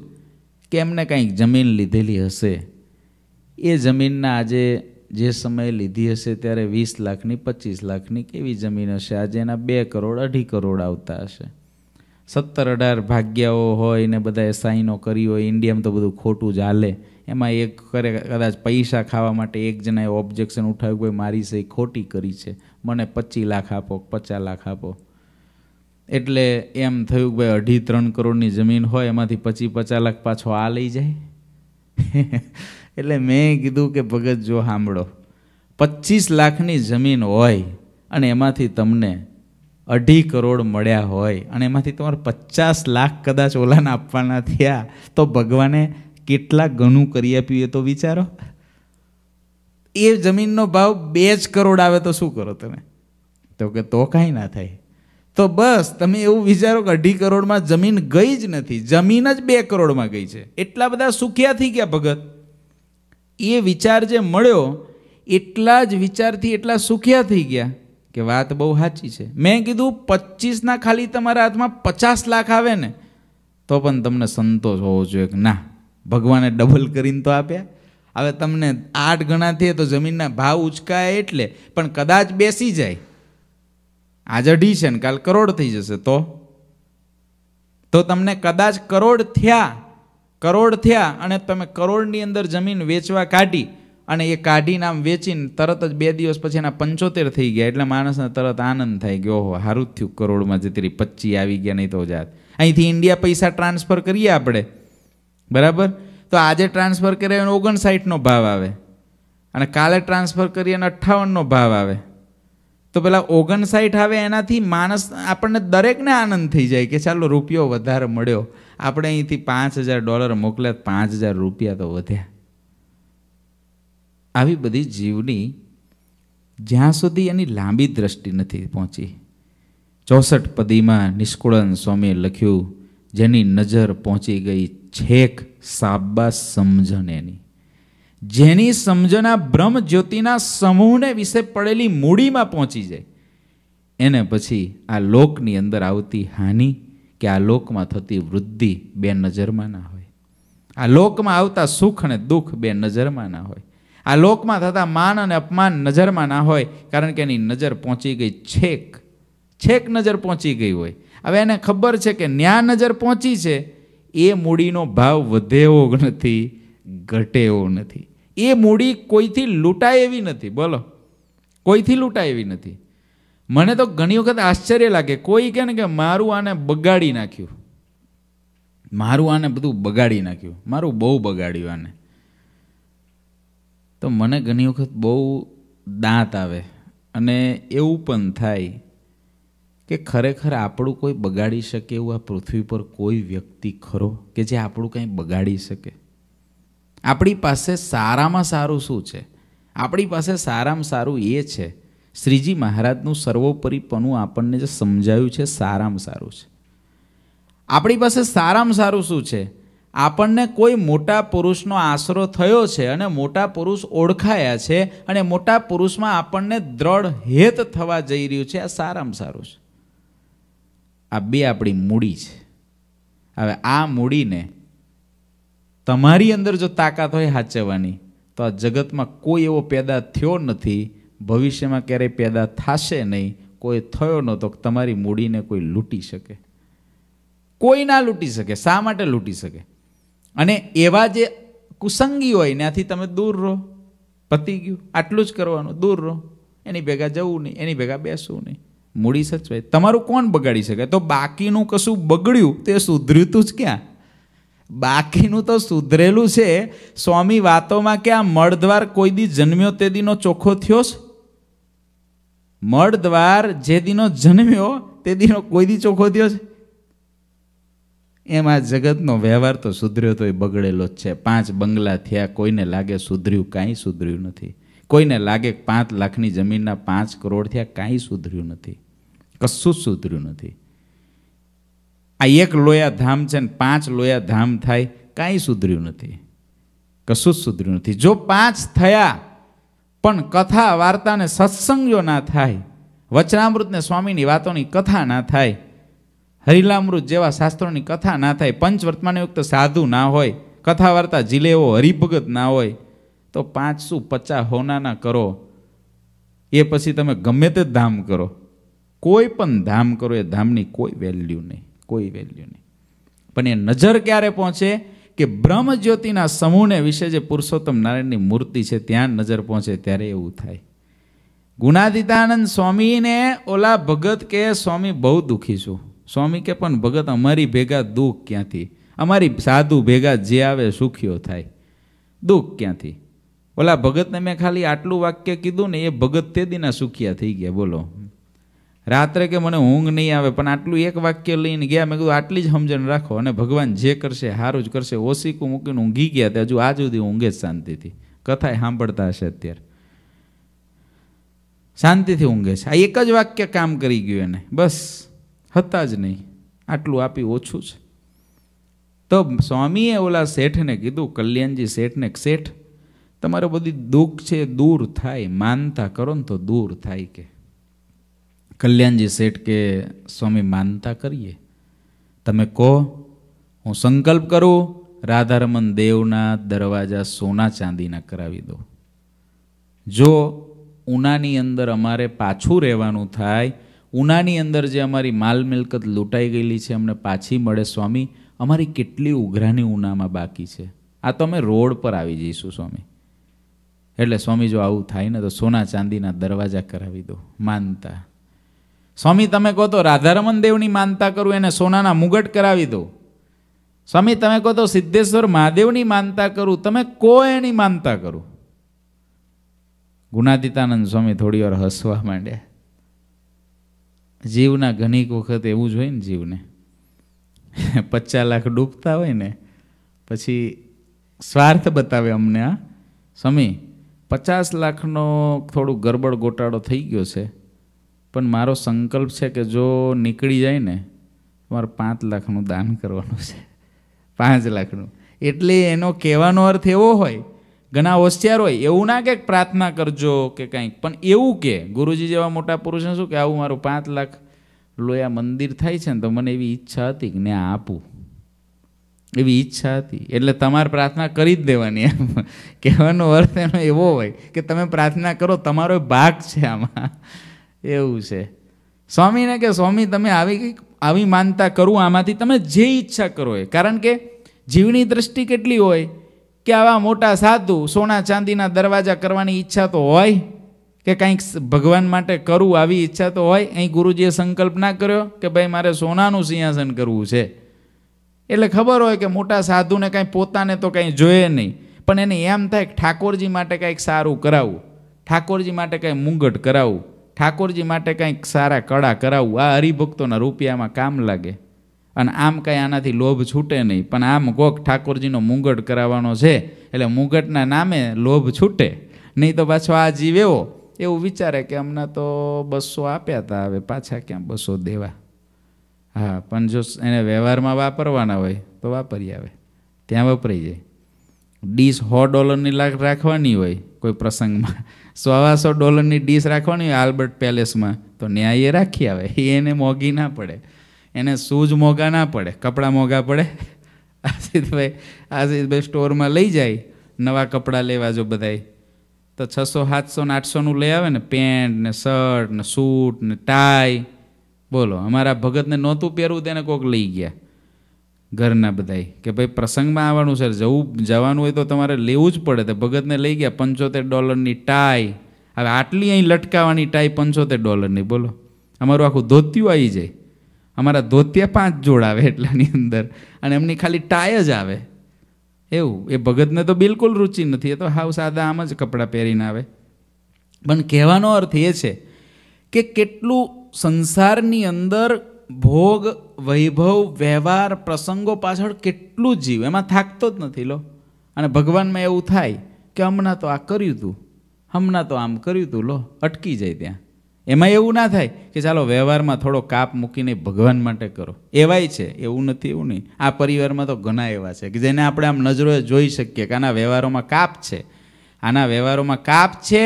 કે એમને કાંઈક જમીન લીધેલી હશે એ જમીનના આજે જે સમયે લીધી હશે ત્યારે વીસ લાખની પચીસ લાખની કેવી જમીન હશે આજે એના બે કરોડ અઢી કરોડ આવતા હશે સત્તર અઢાર ભાગ્યાઓ હોય ને બધાએ સાઈનો કરી હોય ઇન્ડિયામાં તો બધું ખોટું જ હાલે એમાં એક કરે કદાચ પૈસા ખાવા માટે એક જણાએ ઓબ્જેક્શન ઉઠાવ્યું કે મારી સહી ખોટી કરી છે મને પચીસ લાખ આપો પચાસ લાખ આપો એટલે એમ થયું કે ભાઈ અઢી ત્રણ કરોડની જમીન હોય એમાંથી પચીસ પચાસ લાખ પાછો આ લઈ જાય <laughs> એટલે મેં કીધું કે ભગત જો સાંભળો પચીસ લાખની જમીન હોય અને એમાંથી તમને અઢી કરોડ મળ્યા હોય અને એમાંથી તમારે પચાસ લાખ કદાચ ઓલાને આપવાના થયા તો ભગવાને કેટલા ઘણું કરી આપ્યું એ તો વિચારો એ જમીનનો ભાવ બે જ કરોડ આવે તો શું કરો તમે તો કે તો કાંઈ ના થાય તો બસ તમે એવું વિચારો કે અઢી કરોડમાં જમીન ગઈ જ નથી જમીન જ બે કરોડમાં ગઈ છે એટલા બધા સુખ્યા થઈ ગયા ભગત એ વિચાર જે મળ્યો એટલા જ વિચારથી એટલા સુખ્યા થઈ ગયા કે વાત બહુ સાચી છે મેં કીધું પચીસના ખાલી તમારા હાથમાં પચાસ લાખ આવે ને તો પણ તમને સંતોષ હોવો જોઈએ કે ના ભગવાને ડબલ કરીને તો આપ્યા હવે તમને આઠ ગણા થયે તો જમીનના ભાવ ઉચકાય એટલે પણ કદાચ બેસી જાય આજ અઢી છે ને કાલ કરોડ થઈ જશે તો તો તમને કદાચ કરોડ થયા કરોડ થયા અને તમે કરોડની અંદર જમીન વેચવા કાઢી અને એ કાઢીને આમ વેચીને તરત જ બે દિવસ પછી એના પંચોતેર થઈ ગયા એટલે માણસને તરત આનંદ થાય ગયો ઓહો સારું થયું કરોડમાં જતી રહી પચી આવી ગયા નહીં તો જાત અહીંથી ઇન્ડિયા પૈસા ટ્રાન્સફર કરીએ આપણે બરાબર તો આજે ટ્રાન્સફર કરીએ એનો ઓગણસાઠનો ભાવ આવે અને કાલે ટ્રાન્સફર કરીએ અને અઠ્ઠાવનનો ભાવ આવે તો પેલા ઓગણસાઠ આવે એનાથી માણસ આપણને દરેકને આનંદ થઈ જાય કે ચાલો રૂપિયો વધારે મળ્યો આપણે અહીંથી પાંચ હજાર ડોલર મોકલ્યા પાંચ હજાર રૂપિયા તો વધ્યા આવી બધી જીવની જ્યાં સુધી એની લાંબી દ્રષ્ટિ નથી પહોંચી ચોસઠ પદીમાં નિષ્કુળન સ્વામીએ લખ્યું જેની નજર પહોંચી ગઈ છેક સાબ્બા સમજણ એની જેની સમજણા બ્રહ્મ જ્યોતિના સમૂહને વિશે પડેલી મૂડીમાં પહોંચી જાય એને પછી આ લોકની અંદર આવતી હાનિ કે આ લોકમાં થતી વૃદ્ધિ બે નજરમાં ના હોય આ લોકમાં આવતા સુખ અને દુઃખ બે નજરમાં ના હોય આ લોકમાં થતા માન અને અપમાન નજરમાં ના હોય કારણ કે એની નજર પહોંચી ગઈ છેક છેક નજર પહોંચી ગઈ હોય હવે એને ખબર છે કે ન્યા નજર પહોંચી છે એ મૂડીનો ભાવ વધેવો નથી ઘટે એવો નથી એ મૂડી કોઈથી લૂંટાય એવી નથી બોલો કોઈથી લૂંટાય એવી નથી મને તો ઘણી વખત આશ્ચર્ય લાગે કોઈ કે ને કે મારું આને બગાડી નાખ્યું મારું આને બધું બગાડી નાખ્યું મારું બહુ બગાડ્યું આને તો મને ઘણી વખત બહુ દાંત આવે અને એવું પણ થાય કે ખરેખર આપણું કોઈ બગાડી શકે એવું આ પૃથ્વી પર કોઈ વ્યક્તિ ખરો કે જે આપણું કંઈ બગાડી શકે આપણી પાસે સારામાં સારું શું છે આપણી પાસે સારામાં સારું એ છે શ્રીજી મહારાજનું સર્વોપરીપણું આપણને જે સમજાયું છે સારામાં સારું છે આપણી પાસે સારામાં સારું શું છે આપણને કોઈ મોટા પુરુષનો આશરો થયો છે અને મોટા પુરુષ ઓળખાયા છે અને મોટા પુરુષમાં આપણને દ્રઢ હેત થવા જઈ રહ્યું છે આ સારામાં સારું છે આ બે આપણી મૂડી છે હવે આ મૂડીને તમારી અંદર જો તાકાત હોય સાચવવાની તો આ જગતમાં કોઈ એવો પેદા થયો નથી ભવિષ્યમાં ક્યારેય પેદા થશે નહીં કોઈ થયો નહોતો તમારી મૂડીને કોઈ લૂંટી શકે કોઈ ના લૂંટી શકે શા માટે લૂંટી શકે અને એવા જે કુસંગી હોય ત્યાંથી તમે દૂર રહો પતી ગયું આટલું જ કરવાનું દૂર રહો એની ભેગા જવું નહીં એની ભેગા બેસવું નહીં મૂડી સચવાય તમારું કોણ બગાડી શકે તો બાકીનું કશું બગડ્યું તે સુધર્યું જ ક્યાં બાકીનું તો સુધરેલું છે સ્વામી વાતોમાં કે આ મળદ્વાર કોઈ દી જન્મ્યો તે દીનો ચોખ્ખો થયો છે મળદ્વાર જે દીનો જન્મ્યો તે દીનો કોઈ દી ચોખ્ખો થયો છે એમ આ જગતનો વ્યવહાર તો સુધર્યો તો એ બગડેલો જ છે પાંચ બંગલા થયા કોઈને લાગે સુધર્યું કાંઈ સુધર્યું નથી કોઈને લાગે પાંચ લાખની જમીનના પાંચ કરોડથી આ કાંઈ સુધર્યું નથી કશું જ સુધર્યું નથી આ એક લોયા ધામ છે ને પાંચ લોયા ધામ થાય કાંઈ સુધર્યું નથી કશું જ સુધર્યું નથી જો પાંચ થયા પણ કથા વાર્તાને સત્સંગ ના થાય વચનામૃતને સ્વામીની વાતોની કથા ના થાય હરિલામૃત જેવા શાસ્ત્રોની કથા ના થાય પંચવર્તમાન યુક્ત સાધુ ના હોય કથા વાર્તા જિલ્લેઓ હરિભગત ના હોય તો પાંચસો પચાસ હોનાના કરો એ પછી તમે ગમે તે ધામ કરો કોઈ પણ ધામ કરો એ ધામની કોઈ વેલ્યુ નહીં કોઈ વેલ્યુ નહીં પણ એ નજર ક્યારે પહોંચે કે બ્રહ્મ જ્યોતિના સમૂહને વિશે જે પુરુષોત્તમ નારાયણની મૂર્તિ છે ત્યાં નજર પહોંચે ત્યારે એવું થાય ગુણાદિતાનંદ સ્વામીને ઓલા ભગત કે સ્વામી બહુ દુઃખી છું સ્વામી કે પણ ભગત અમારી ભેગા દુઃખ ક્યાંથી અમારી સાધુ ભેગા જે આવે સુખીઓ થાય દુઃખ ક્યાંથી ઓલા ભગતને મેં ખાલી આટલું વાક્ય કીધું ને એ ભગત તે દીના સુખિયા થઈ ગયા બોલો રાત્રે કે મને ઊંઘ નહીં આવે પણ આટલું એક વાક્ય લઈને ગયા મેં કીધું આટલી જ સમજણ રાખો અને ભગવાન જે કરશે સારું જ કરશે ઓસીકું મૂકીને ઊંઘી ગયા તે હજુ આજ સુધી ઊંઘે જ શાંતિથી કથા સાંભળતા હશે અત્યારે શાંતિથી ઊંઘે છે આ એક જ વાક્ય કામ કરી ગયું એને બસ હતા જ નહીં આટલું આપી ઓછું છે તો સ્વામીએ ઓલા શેઠને કીધું કલ્યાણજી શેઠને શેઠ તમારો બધી દુઃખ છે દૂર થાય માનતા કરો ને તો દૂર થાય કે કલ્યાણજી શેઠ કે સ્વામી માનતા કરીએ તમે કહો હું સંકલ્પ કરું રાધારમન દેવના દરવાજા સોના ચાંદીના કરાવી દો જો ઉનાની અંદર અમારે પાછું રહેવાનું થાય ઉનાની અંદર જે અમારી માલ મિલકત લૂંટાઈ ગયેલી છે અમને પાછી મળે સ્વામી અમારી કેટલી ઉઘરાની ઉનામાં બાકી છે આ તો અમે રોડ પર આવી જઈશું સ્વામી એટલે સ્વામી જો આવું થાય ને તો સોના ચાંદીના દરવાજા કરાવી દો માનતા સ્વામી તમે કહો તો રાધારમણ દેવની માનતા કરું એને સોનાના મુગટ કરાવી દો સ્વામી તમે કહો તો સિદ્ધેશ્વર મહાદેવની માનતા કરું તમે કો એની માનતા કરું ગુણાતીતાનંદ સ્વામી થોડી વાર હસવા માંડ્યા જીવના ઘણીક વખત એવું જ હોય ને જીવને પચાસ લાખ ડૂબતા હોય ને પછી સ્વાર્થ બતાવે અમને આ સ્વામી પચાસ લાખનો થોડું ગરબડ ગોટાળો થઈ ગયો છે પણ મારો સંકલ્પ છે કે જો નીકળી જાય ને મારે પાંચ લાખનું દાન કરવાનું છે પાંચ લાખનું એટલે એનો કહેવાનો અર્થ એવો હોય ઘણા હોશિયાર હોય એવું ના કે પ્રાર્થના કરજો કે કંઈક પણ એવું કે ગુરુજી જેવા મોટા પુરુષને શું કે આવું મારું પાંચ લાખ લોયા મંદિર થાય છે ને તો મને એવી ઈચ્છા હતી કે ને આપું એવી ઈચ્છા હતી એટલે તમારે પ્રાર્થના કરી જ દેવાની એમ કહેવાનો અર્થ એનો એવો હોય કે તમે પ્રાર્થના કરો તમારો ભાગ છે આમાં એવું છે સ્વામીને કે સ્વામી તમે આવી આવી માનતા કરું આમાંથી તમે જે ઈચ્છા કરો એ કારણ કે જીવની દ્રષ્ટિ કેટલી હોય કે આવા મોટા સાધુ સોના ચાંદીના દરવાજા કરવાની ઈચ્છા તો હોય કે કંઈક ભગવાન માટે કરું આવી ઈચ્છા તો હોય અહીં ગુરુજીએ સંકલ્પ ના કર્યો કે ભાઈ મારે સોનાનું સિંહાસન કરવું છે એટલે ખબર હોય કે મોટા સાધુને કાંઈ પોતાને તો કાંઈ જોઈએ નહીં પણ એને એમ થાય કે ઠાકોરજી માટે કાંઈક સારું કરાવવું ઠાકોરજી માટે કાંઈ મુંગટ કરાવવું ઠાકોરજી માટે કાંઈક સારા કળા કરાવવું આ હરિભક્તોના રૂપિયામાં કામ લાગે અને આમ કાંઈ આનાથી લોભ છૂટે નહીં પણ આમ કોક ઠાકોરજીનો મુંગટ કરાવવાનો છે એટલે મુંગટના નામે લોભ છૂટે નહીં તો પાછો આ જીવ એવો એવું વિચારે કે અમને તો બસો આપ્યા હતા હવે પાછા ક્યાં બસો દેવા હા પણ જો એને વ્યવહારમાં વાપરવાના હોય તો વાપરી આવે ત્યાં વપરાઈ જાય ડીશ સો ડોલરની રાખવાની હોય કોઈ પ્રસંગમાં <laughs> સો ડોલરની ડીશ રાખવાની હોય આલ્બર્ટ પેલેસમાં તો ન્યાય એ રાખી આવે <laughs> એને મોંઘી ના પડે એને શૂઝ મોંઘા ના પડે કપડાં મોંઘા પડે <laughs> આશિતભાઈ આશિતભાઈ સ્ટોરમાં લઈ જાય નવા કપડાં લેવા જો બધાય તો છસો સાતસો ને આઠસોનું લઈ આવે ને પેન્ટ ને શર્ટ ને સૂટ ને ટાઈ બોલો અમારા ભગતને નહોતું પહેરવું તેને કોઈક લઈ ગયા ઘરના બધાય કે ભાઈ પ્રસંગમાં આવવાનું છે જવું જવાનું હોય તો તમારે લેવું જ પડે તો ભગતને લઈ ગયા પંચોતેર ડોલરની ટાઈ હવે આટલી અહીં લટકાવાની ટાઈ પંચોતેર ડોલરની બોલો અમારું આખું ધોતિયું આવી જાય અમારા ધોત્યા પાંચ જોડ આવે એટલાની અંદર અને એમની ખાલી ટાય જ આવે એવું એ ભગતને તો બિલકુલ રુચિ નથી એ તો હાવ સાદા આમ જ કપડાં પહેરીને આવે પણ કહેવાનો અર્થ એ છે કે કેટલું સંસારની અંદર ભોગ વૈભવ વ્યવહાર પ્રસંગો પાછળ કેટલું જીવ એમાં થાકતો જ નથી લો અને ભગવાનમાં એવું થાય કે હમણાં તો આ કર્યું હતું હમણાં તો આમ કર્યું હતું લો અટકી જાય ત્યાં એમાં એવું ના થાય કે ચાલો વ્યવહારમાં થોડો કાપ મૂકીને ભગવાન માટે કરો એવાય છે એવું નથી એવું નહીં આ પરિવારમાં તો ઘણા એવા છે કે જેને આપણે આમ નજરોએ જોઈ શકીએ કે આના વ્યવહારોમાં કાપ છે આના વ્યવહારોમાં કાપ છે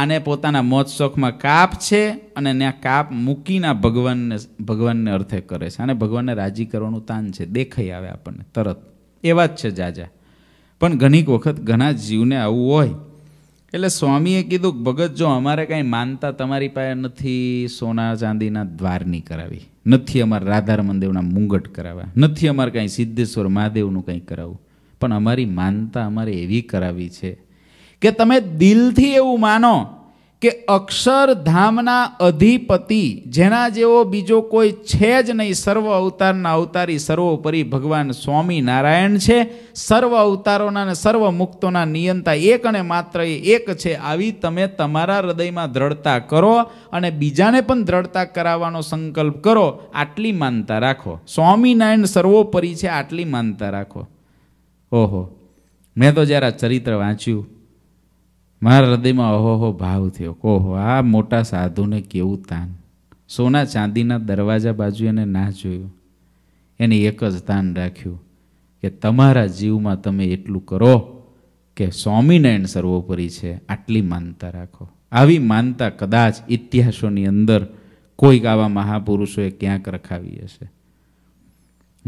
આને પોતાના મોત શોખમાં કાપ છે અને ત્યાં કાપ મૂકીને ભગવાનને ભગવાનને અર્થે કરે છે અને ભગવાનને રાજી કરવાનું તાન છે દેખાઈ આવે આપણને તરત એવા જ છે જાજા પણ ઘણીક વખત ઘણા જીવને આવું હોય એટલે સ્વામીએ કીધું ભગત જો અમારે કાંઈ માનતા તમારી પાસે નથી સોના ચાંદીના દ્વારની કરાવી નથી અમારે રાધાર દેવના મુંગટ કરાવવા નથી અમારે કાંઈ સિદ્ધેશ્વર મહાદેવનું કંઈ કરાવવું પણ અમારી માનતા અમારે એવી કરાવી છે કે તમે દિલથી એવું માનો કે અક્ષરધામના અધિપતિ જેના જેવો બીજો કોઈ છે જ નહીં સર્વ અવતારના અવતારી સર્વોપરી ભગવાન સ્વામિનારાયણ છે સર્વ અવતારોના અને સર્વ મુક્તોના નિયંતા એક અને માત્ર એ એક છે આવી તમે તમારા હૃદયમાં દ્રઢતા કરો અને બીજાને પણ દ્રઢતા કરાવવાનો સંકલ્પ કરો આટલી માનતા રાખો સ્વામિનારાયણ સર્વોપરી છે આટલી માનતા રાખો ઓહો મેં તો જ્યારે ચરિત્ર વાંચ્યું મારા હૃદયમાં અહોહો ભાવ થયો કોહો આ મોટા સાધુને કેવું તાન સોના ચાંદીના દરવાજા બાજુ એને ના જોયું એને એક જ તાન રાખ્યું કે તમારા જીવમાં તમે એટલું કરો કે સ્વામિનારાયણ સર્વોપરી છે આટલી માનતા રાખો આવી માનતા કદાચ ઇતિહાસોની અંદર કોઈક આવા મહાપુરુષોએ ક્યાંક રખાવી હશે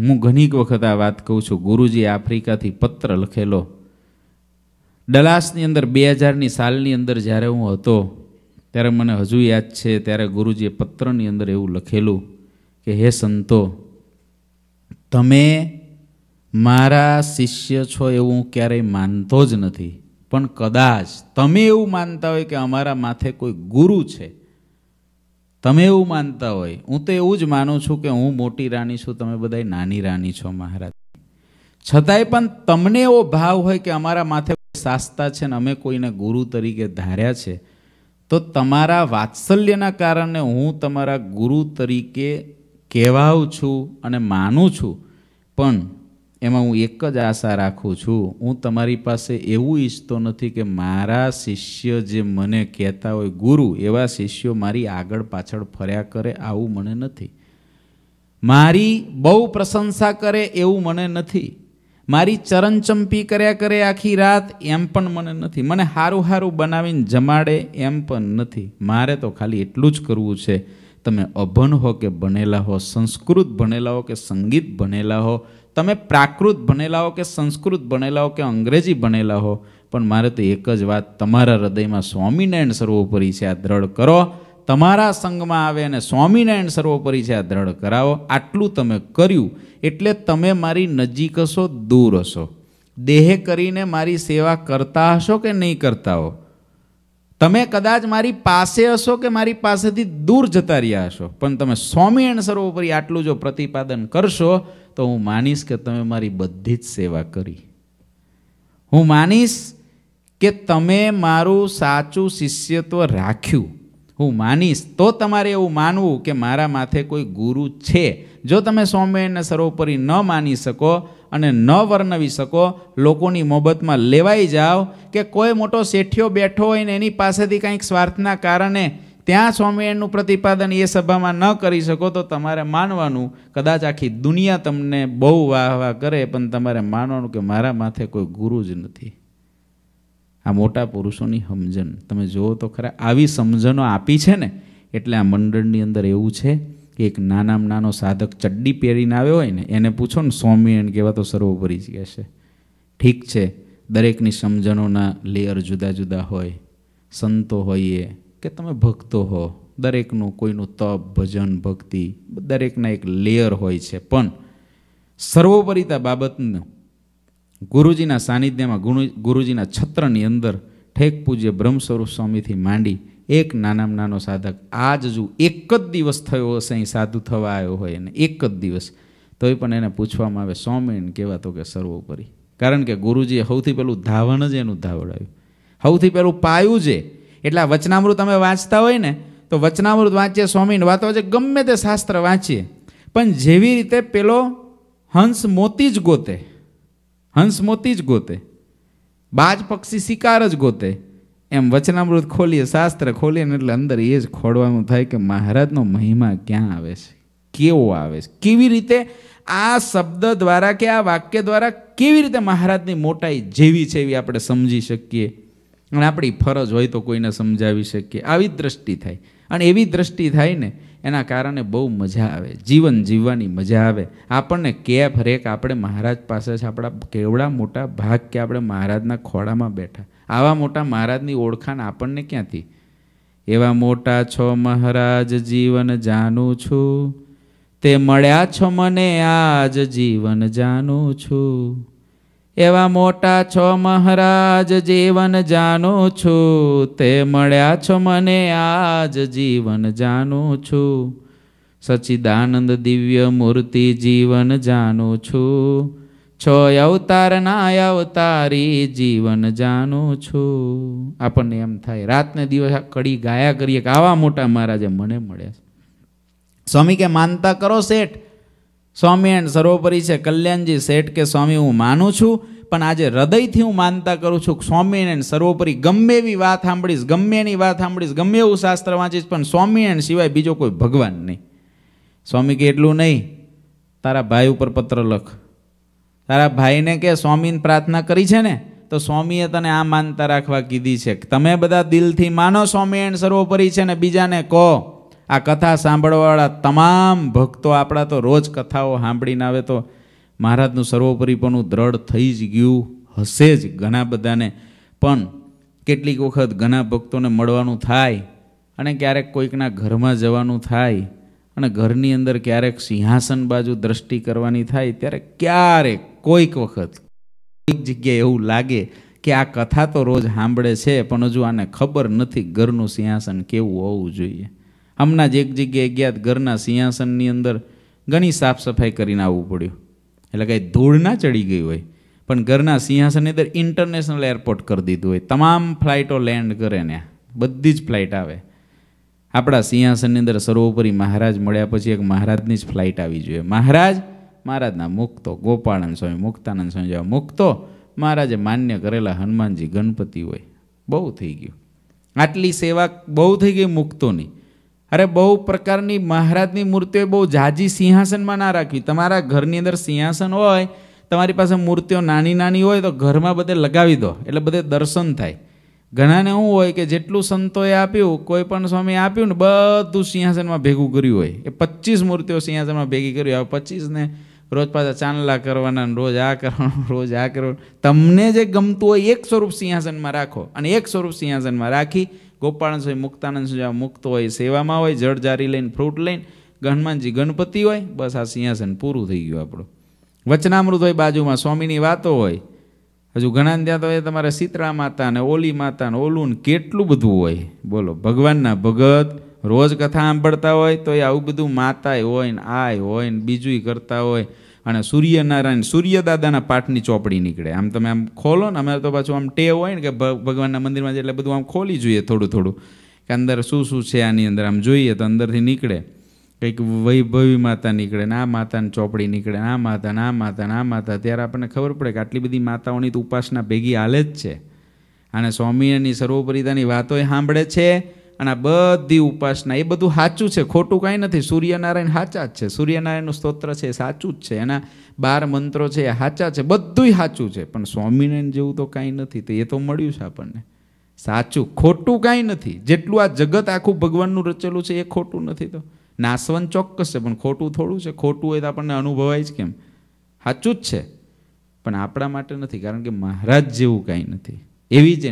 હું ઘણીક વખત આ વાત કહું છું ગુરુજી આફ્રિકાથી પત્ર લખેલો ડલાસની અંદર બે હજારની સાલની અંદર જ્યારે હું હતો ત્યારે મને હજુ યાદ છે ત્યારે ગુરુજીએ પત્રની અંદર એવું લખેલું કે હે સંતો તમે મારા શિષ્ય છો એવું હું ક્યારેય માનતો જ નથી પણ કદાચ તમે એવું માનતા હોય કે અમારા માથે કોઈ ગુરુ છે તમે એવું માનતા હોય હું તો એવું જ માનું છું કે હું મોટી રાણી છું તમે બધા નાની રાણી છો મહારાજ છતાંય પણ તમને એવો ભાવ હોય કે અમારા માથે શાસ્તા છે ને અમે કોઈને ગુરુ તરીકે ધાર્યા છે તો તમારા વાત્સલ્યના કારણે હું તમારા ગુરુ તરીકે કહેવાઉં છું અને માનું છું પણ એમાં હું એક જ આશા રાખું છું હું તમારી પાસે એવું ઈચ્છતો નથી કે મારા શિષ્ય જે મને કહેતા હોય ગુરુ એવા શિષ્યો મારી આગળ પાછળ ફર્યા કરે આવું મને નથી મારી બહુ પ્રશંસા કરે એવું મને નથી મારી ચરણચંપી કર્યા કરે આખી રાત એમ પણ મને નથી મને હારું હારું બનાવીને જમાડે એમ પણ નથી મારે તો ખાલી એટલું જ કરવું છે તમે અભન હો કે ભણેલા હો સંસ્કૃત ભણેલા હો કે સંગીત ભણેલા હો તમે પ્રાકૃત ભણેલા હો કે સંસ્કૃત ભણેલા હો કે અંગ્રેજી ભણેલા હો પણ મારે તો એક જ વાત તમારા હૃદયમાં સ્વામિનારાયણ સર્વોપરી છે આ દ્રઢ કરો તમારા સંગમાં આવે અને સ્વામિનારાયણ સર્વોપરી છે આ દ્રઢ કરાવો આટલું તમે કર્યું એટલે તમે મારી નજીક હશો દૂર હશો દેહ કરીને મારી સેવા કરતા હશો કે નહીં કરતા હો તમે કદાચ મારી પાસે હશો કે મારી પાસેથી દૂર જતા રહ્યા હશો પણ તમે સ્વામિનારાયણ સર્વોપરી આટલું જો પ્રતિપાદન કરશો તો હું માનીશ કે તમે મારી બધી જ સેવા કરી હું માનીશ કે તમે મારું સાચું શિષ્યત્વ રાખ્યું હું માનીશ તો તમારે એવું માનવું કે મારા માથે કોઈ ગુરુ છે જો તમે સૌમ્યને સર્વોપરી ન માની શકો અને ન વર્ણવી શકો લોકોની મોબતમાં લેવાઈ જાઓ કે કોઈ મોટો શેઠિયો બેઠો હોય ને એની પાસેથી કંઈક સ્વાર્થના કારણે ત્યાં સ્વામિનારાયણનું પ્રતિપાદન એ સભામાં ન કરી શકો તો તમારે માનવાનું કદાચ આખી દુનિયા તમને બહુ વાહ વાહ કરે પણ તમારે માનવાનું કે મારા માથે કોઈ ગુરુ જ નથી આ મોટા પુરુષોની સમજણ તમે જુઓ તો ખરા આવી સમજણો આપી છે ને એટલે આ મંડળની અંદર એવું છે કે એક નાનામાં નાનો સાધક ચડ્ડી પહેરીને આવ્યો હોય ને એને પૂછો ને સ્વામિનારાયણ કહેવા તો સર્વોપરી જ કહેશે ઠીક છે દરેકની સમજણોના લેયર જુદા જુદા હોય સંતો હોઈએ કે તમે ભક્તો હો દરેકનું કોઈનું તપ ભજન ભક્તિ દરેકના એક લેયર હોય છે પણ સર્વોપરીતા બાબતનું ગુરુજીના સાનિધ્યમાં ગુરુજીના છત્રની અંદર ઠેક પૂજ્ય બ્રહ્મ સ્વરૂપ સ્વામીથી માંડી એક નાનામાં નાનો સાધક આજ જો એક જ દિવસ થયો હશે અહીં સાધુ થવા આવ્યો હોય અને એક જ દિવસ તોય પણ એને પૂછવામાં આવે સ્વામીને કહેવા તો કે સર્વોપરી કારણ કે ગુરુજીએ સૌથી પહેલું ધાવણ જ એનું ધાવડાવ્યું સૌથી પહેલું પાયું જે એટલે આ વચનામૃત અમે વાંચતા હોય ને તો વચનામૃત વાંચીએ સ્વામીને વાતો છે ગમે તે શાસ્ત્ર વાંચીએ પણ જેવી રીતે પેલો હંસ મોતી જ ગોતે હંસ મોતી જ ગોતે બાજ પક્ષી શિકાર જ ગોતે એમ વચનામૃત ખોલીએ શાસ્ત્ર ખોલીએ ને એટલે અંદર એ જ ખોડવાનું થાય કે મહારાજનો મહિમા ક્યાં આવે છે કેવો આવે છે કેવી રીતે આ શબ્દ દ્વારા કે આ વાક્ય દ્વારા કેવી રીતે મહારાજની મોટાઈ જેવી છે એવી આપણે સમજી શકીએ અને આપણી ફરજ હોય તો કોઈને સમજાવી શકીએ આવી દ્રષ્ટિ થાય અને એવી દ્રષ્ટિ થાય ને એના કારણે બહુ મજા આવે જીવન જીવવાની મજા આવે આપણને કેફ રેક આપણે મહારાજ પાસે છે આપણા કેવડા મોટા ભાગ કે આપણે મહારાજના ખોળામાં બેઠા આવા મોટા મહારાજની ઓળખાણ આપણને ક્યાંથી એવા મોટા છો મહારાજ જીવન જાણું છું તે મળ્યા છો મને આજ જીવન જાણું છું એવા મોટા છો મહારાજ જીવન જાણું છું તે મળ્યા છો મને આજ જીવન જાણું છું સચિદાનંદ દિવ્ય મૂર્તિ જીવન જાણું છું છો અવતારના અવતારી જીવન જાણું છું આપણને એમ થાય રાતને દિવસ કડી ગાયા કરીએ કે આવા મોટા મહારાજે મને મળ્યા સ્વામી કે માનતા કરો શેઠ સ્વામિનારાયણ સર્વોપરી છે કલ્યાણજી શેઠ કે સ્વામી હું માનું છું પણ આજે હૃદયથી હું માનતા કરું છું સ્વામી સ્વામિનારાયણ સર્વોપરી ગમે એવી વાત સાંભળીશ ગમે એની વાત સાંભળીશ ગમે એવું શાસ્ત્ર વાંચીશ પણ સ્વામિનારાયણ સિવાય બીજો કોઈ ભગવાન નહીં સ્વામી કે એટલું નહીં તારા ભાઈ ઉપર પત્ર લખ તારા ભાઈને કે સ્વામીને પ્રાર્થના કરી છે ને તો સ્વામીએ તને આ માનતા રાખવા કીધી છે તમે બધા દિલથી માનો સ્વામિનારાયણ સર્વોપરી છે ને બીજાને કહો આ કથા સાંભળવાવાળા તમામ ભક્તો આપણા તો રોજ કથાઓ સાંભળીને આવે તો મહારાજનું સર્વોપરીપણું દ્રઢ થઈ જ ગયું હશે જ ઘણા બધાને પણ કેટલીક વખત ઘણા ભક્તોને મળવાનું થાય અને ક્યારેક કોઈકના ઘરમાં જવાનું થાય અને ઘરની અંદર ક્યારેક સિંહાસન બાજુ દ્રષ્ટિ કરવાની થાય ત્યારે ક્યારેક કોઈક વખત કોઈક જગ્યાએ એવું લાગે કે આ કથા તો રોજ સાંભળે છે પણ હજુ આને ખબર નથી ઘરનું સિંહાસન કેવું હોવું જોઈએ હમણાં જ એક જગ્યાએ ગયા ઘરના સિંહાસનની અંદર ઘણી સાફ સફાઈ કરીને આવવું પડ્યું એટલે કાંઈ ધૂળ ના ચડી ગઈ હોય પણ ઘરના સિંહાસનની અંદર ઇન્ટરનેશનલ એરપોર્ટ કરી દીધું હોય તમામ ફ્લાઇટો લેન્ડ કરે ને બધી જ ફ્લાઇટ આવે આપણા સિંહાસનની અંદર સર્વોપરી મહારાજ મળ્યા પછી એક મહારાજની જ ફ્લાઇટ આવી જોઈએ મહારાજ મહારાજના મુક્તો ગોપાળાનંદ સ્વામી મુક્તાનંદ સ્વામી જેવા મુક્તો મહારાજે માન્ય કરેલા હનુમાનજી ગણપતિ હોય બહુ થઈ ગયું આટલી સેવા બહુ થઈ ગઈ મુક્તોની અરે બહુ પ્રકારની મહારાજની મૂર્તિઓ બહુ જાજી સિંહાસનમાં ના રાખવી તમારા ઘરની અંદર સિંહાસન હોય તમારી પાસે મૂર્તિઓ નાની નાની હોય તો ઘરમાં બધે લગાવી દો એટલે બધે દર્શન થાય ઘણાને શું હોય કે જેટલું સંતોએ આપ્યું કોઈ પણ સ્વામી આપ્યું ને બધું સિંહાસનમાં ભેગું કર્યું હોય એ પચીસ મૂર્તિઓ સિંહાસનમાં ભેગી કરી હવે પચીસને રોજ પાછા ચાંદલા કરવાના રોજ આ કરવાનું <laughs> રોજ આ કરવાનું તમને જે ગમતું હોય એક સ્વરૂપ સિંહાસનમાં રાખો અને એક સ્વરૂપ સિંહાસનમાં રાખી ગોપાલ સ્વામી મુક્તાનંદ સ્વામી મુક્ત હોય સેવામાં હોય જળ જારી લઈને ફ્રૂટ લઈને હનુમાનજી ગણપતિ હોય બસ આ સિંહાસન પૂરું થઈ ગયું આપણું વચનામૃત હોય બાજુમાં સ્વામીની વાતો હોય હજુ ઘણા ત્યાં તો એ તમારે શીતળા માતા ને ઓલી માતા ને ઓલું ને કેટલું બધું હોય બોલો ભગવાનના ભગત રોજ કથા સાંભળતા હોય તો એ આવું બધું માતાય હોય ને આય હોય ને બીજું કરતા હોય અને સૂર્યનારાયણ સૂર્યદાદાના પાઠની ચોપડી નીકળે આમ તમે આમ ખોલો ને અમે તો પાછું આમ ટેવ હોય ને કે ભગવાનના મંદિરમાં એટલે બધું આમ ખોલી જોઈએ થોડું થોડું કે અંદર શું શું છે આની અંદર આમ જોઈએ તો અંદરથી નીકળે કંઈક વૈભવી માતા નીકળે ને આ માતાની ચોપડી નીકળે આ માતા ને આ માતા ને આ માતા ત્યારે આપણને ખબર પડે કે આટલી બધી માતાઓની તો ઉપાસના ભેગી હાલે જ છે અને સ્વામીની સર્વોપરિતાની વાતો એ સાંભળે છે અને આ બધી ઉપાસના એ બધું સાચું છે ખોટું કાંઈ નથી સૂર્યનારાયણ સાચા જ છે સૂર્યનારાયણનું સ્તોત્ર છે એ સાચું જ છે એના બાર મંત્રો છે એ સાચા છે બધુંય સાચું છે પણ સ્વામિનારાયણ જેવું તો કાંઈ નથી તો એ તો મળ્યું છે આપણને સાચું ખોટું કાંઈ નથી જેટલું આ જગત આખું ભગવાનનું રચેલું છે એ ખોટું નથી તો નાસવન ચોક્કસ છે પણ ખોટું થોડું છે ખોટું હોય તો આપણને અનુભવાય જ કેમ સાચું જ છે પણ આપણા માટે નથી કારણ કે મહારાજ જેવું કાંઈ નથી એવી જે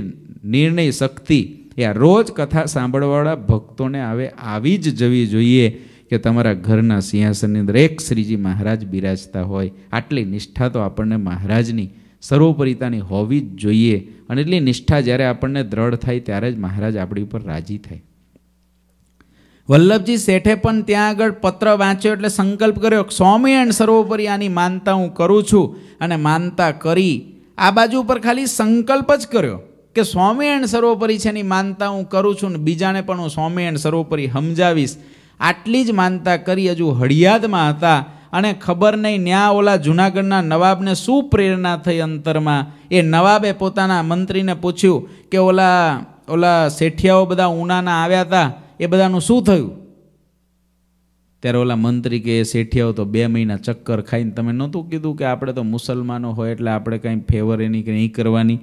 નિર્ણય શક્તિ એ આ રોજ કથા સાંભળવાળા ભક્તોને હવે આવી જ જવી જોઈએ કે તમારા ઘરના સિંહાસનની અંદર એક શ્રીજી મહારાજ બિરાજતા હોય આટલી નિષ્ઠા તો આપણને મહારાજની સર્વોપરિતાની હોવી જ જોઈએ અને એટલી નિષ્ઠા જ્યારે આપણને દ્રઢ થાય ત્યારે જ મહારાજ આપણી ઉપર રાજી થાય વલ્લભજી શેઠે પણ ત્યાં આગળ પત્ર વાંચ્યો એટલે સંકલ્પ કર્યો સ્વામી એન્ડ સર્વોપરી આની માનતા હું કરું છું અને માનતા કરી આ બાજુ ઉપર ખાલી સંકલ્પ જ કર્યો કે સ્વામિયણ સર્વોપરી છે એની માનતા હું કરું છું ને બીજાને પણ હું સ્વામિયણ સર્વોપરી સમજાવીશ આટલી જ માનતા કરી હજુ હળિયાદમાં હતા અને ખબર નહીં ન્યા ઓલા જુનાગઢના નવાબને શું પ્રેરણા થઈ અંતરમાં એ નવાબે પોતાના મંત્રીને પૂછ્યું કે ઓલા ઓલા શેઠિયાઓ બધા ઉનાના આવ્યા હતા એ બધાનું શું થયું ત્યારે ઓલા મંત્રી કે શેઠિયાઓ તો બે મહિના ચક્કર ખાઈને તમે નહોતું કીધું કે આપણે તો મુસલમાનો હોય એટલે આપણે કંઈ ફેવર એની કંઈ કરવાની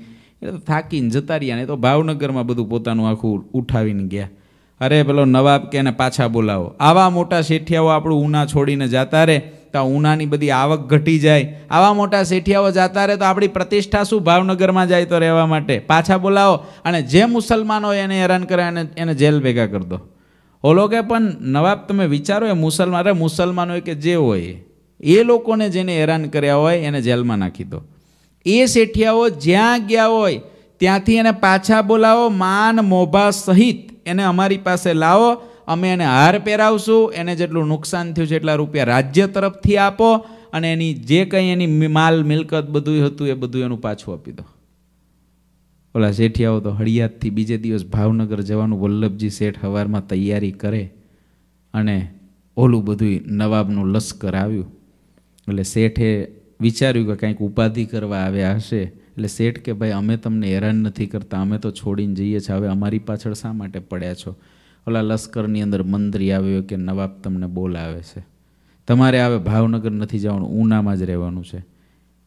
એટલે થાકીને જતા રહ્યા ને તો ભાવનગરમાં બધું પોતાનું આખું ઉઠાવીને ગયા અરે પેલો નવાબ કે એને પાછા બોલાવો આવા મોટા શેઠિયાઓ આપણું ઉના છોડીને જતા રહે તો ઉનાની બધી આવક ઘટી જાય આવા મોટા શેઠિયાઓ જતા રહે તો આપણી પ્રતિષ્ઠા શું ભાવનગરમાં જાય તો રહેવા માટે પાછા બોલાવો અને જે મુસલમાનો એને હેરાન કરે અને એને જેલ ભેગા કરી દો ઓલો કે પણ નવાબ તમે વિચારો એ મુસલમાન અરે મુસલમાન હોય કે જે હોય એ લોકોને જેને હેરાન કર્યા હોય એને જેલમાં નાખી દો એ શેઠિયાઓ જ્યાં ગયા હોય ત્યાંથી એને પાછા બોલાવો માન મોભા સહિત એને અમારી પાસે લાવો અમે એને હાર પહેરાવશું એને જેટલું નુકસાન થયું છે એટલા રૂપિયા રાજ્ય તરફથી આપો અને એની જે કંઈ એની માલ મિલકત બધું હતું એ બધું એનું પાછું આપી દો ઓલા શેઠિયાઓ તો હળિયાતથી બીજે દિવસ ભાવનગર જવાનું વલ્લભજી શેઠ હવારમાં તૈયારી કરે અને ઓલું બધું નવાબનું લશ્કર આવ્યું એટલે શેઠે વિચાર્યું કે કંઈક ઉપાધિ કરવા આવ્યા હશે એટલે શેઠ કે ભાઈ અમે તમને હેરાન નથી કરતા અમે તો છોડીને જઈએ છીએ હવે અમારી પાછળ શા માટે પડ્યા છો ઓલા લશ્કરની અંદર મંત્રી આવ્યો કે નવાબ તમને બોલાવે છે તમારે હવે ભાવનગર નથી જવાનું ઉનામાં જ રહેવાનું છે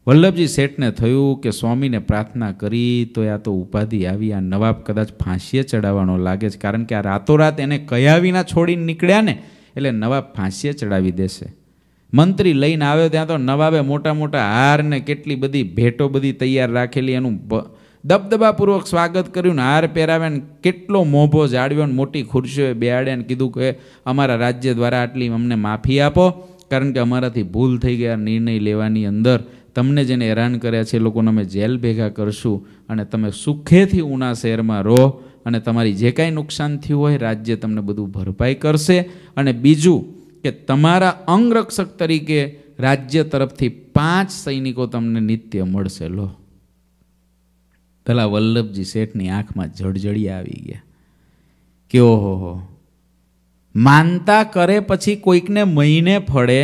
વલ્લભજી શેઠને થયું કે સ્વામીને પ્રાર્થના કરી તો આ તો ઉપાધિ આવી આ નવાબ કદાચ ફાંસીએ ચડાવવાનો લાગે છે કારણ કે આ રાતોરાત એને કયા વિના છોડીને નીકળ્યા ને એટલે નવાબ ફાંસીએ ચડાવી દેશે મંત્રી લઈને આવ્યો ત્યાં તો નવાબે મોટા મોટા હાર ને કેટલી બધી ભેટો બધી તૈયાર રાખેલી એનું દબદબાપૂર્વક સ્વાગત કર્યું ને હાર પહેરાવે ને કેટલો મોભો જાળવ્યો ને મોટી ખુરશીઓએ બેહાડે ને કીધું કે અમારા રાજ્ય દ્વારા આટલી અમને માફી આપો કારણ કે અમારાથી ભૂલ થઈ ગયા નિર્ણય લેવાની અંદર તમને જેને હેરાન કર્યા છે એ લોકોને અમે જેલ ભેગા કરશું અને તમે સુખેથી ઉના શહેરમાં રહો અને તમારી જે કાંઈ નુકસાન થયું હોય રાજ્ય તમને બધું ભરપાઈ કરશે અને બીજું કે તમારા અંગરક્ષક તરીકે રાજ્ય તરફથી પાંચ સૈનિકો તમને નિત્ય મળશે લો પેલા વલ્લભજી શેઠની આંખમાં જળજળિયા આવી ગયા કે ઓહો હો માનતા કરે પછી કોઈકને મહિને ફળે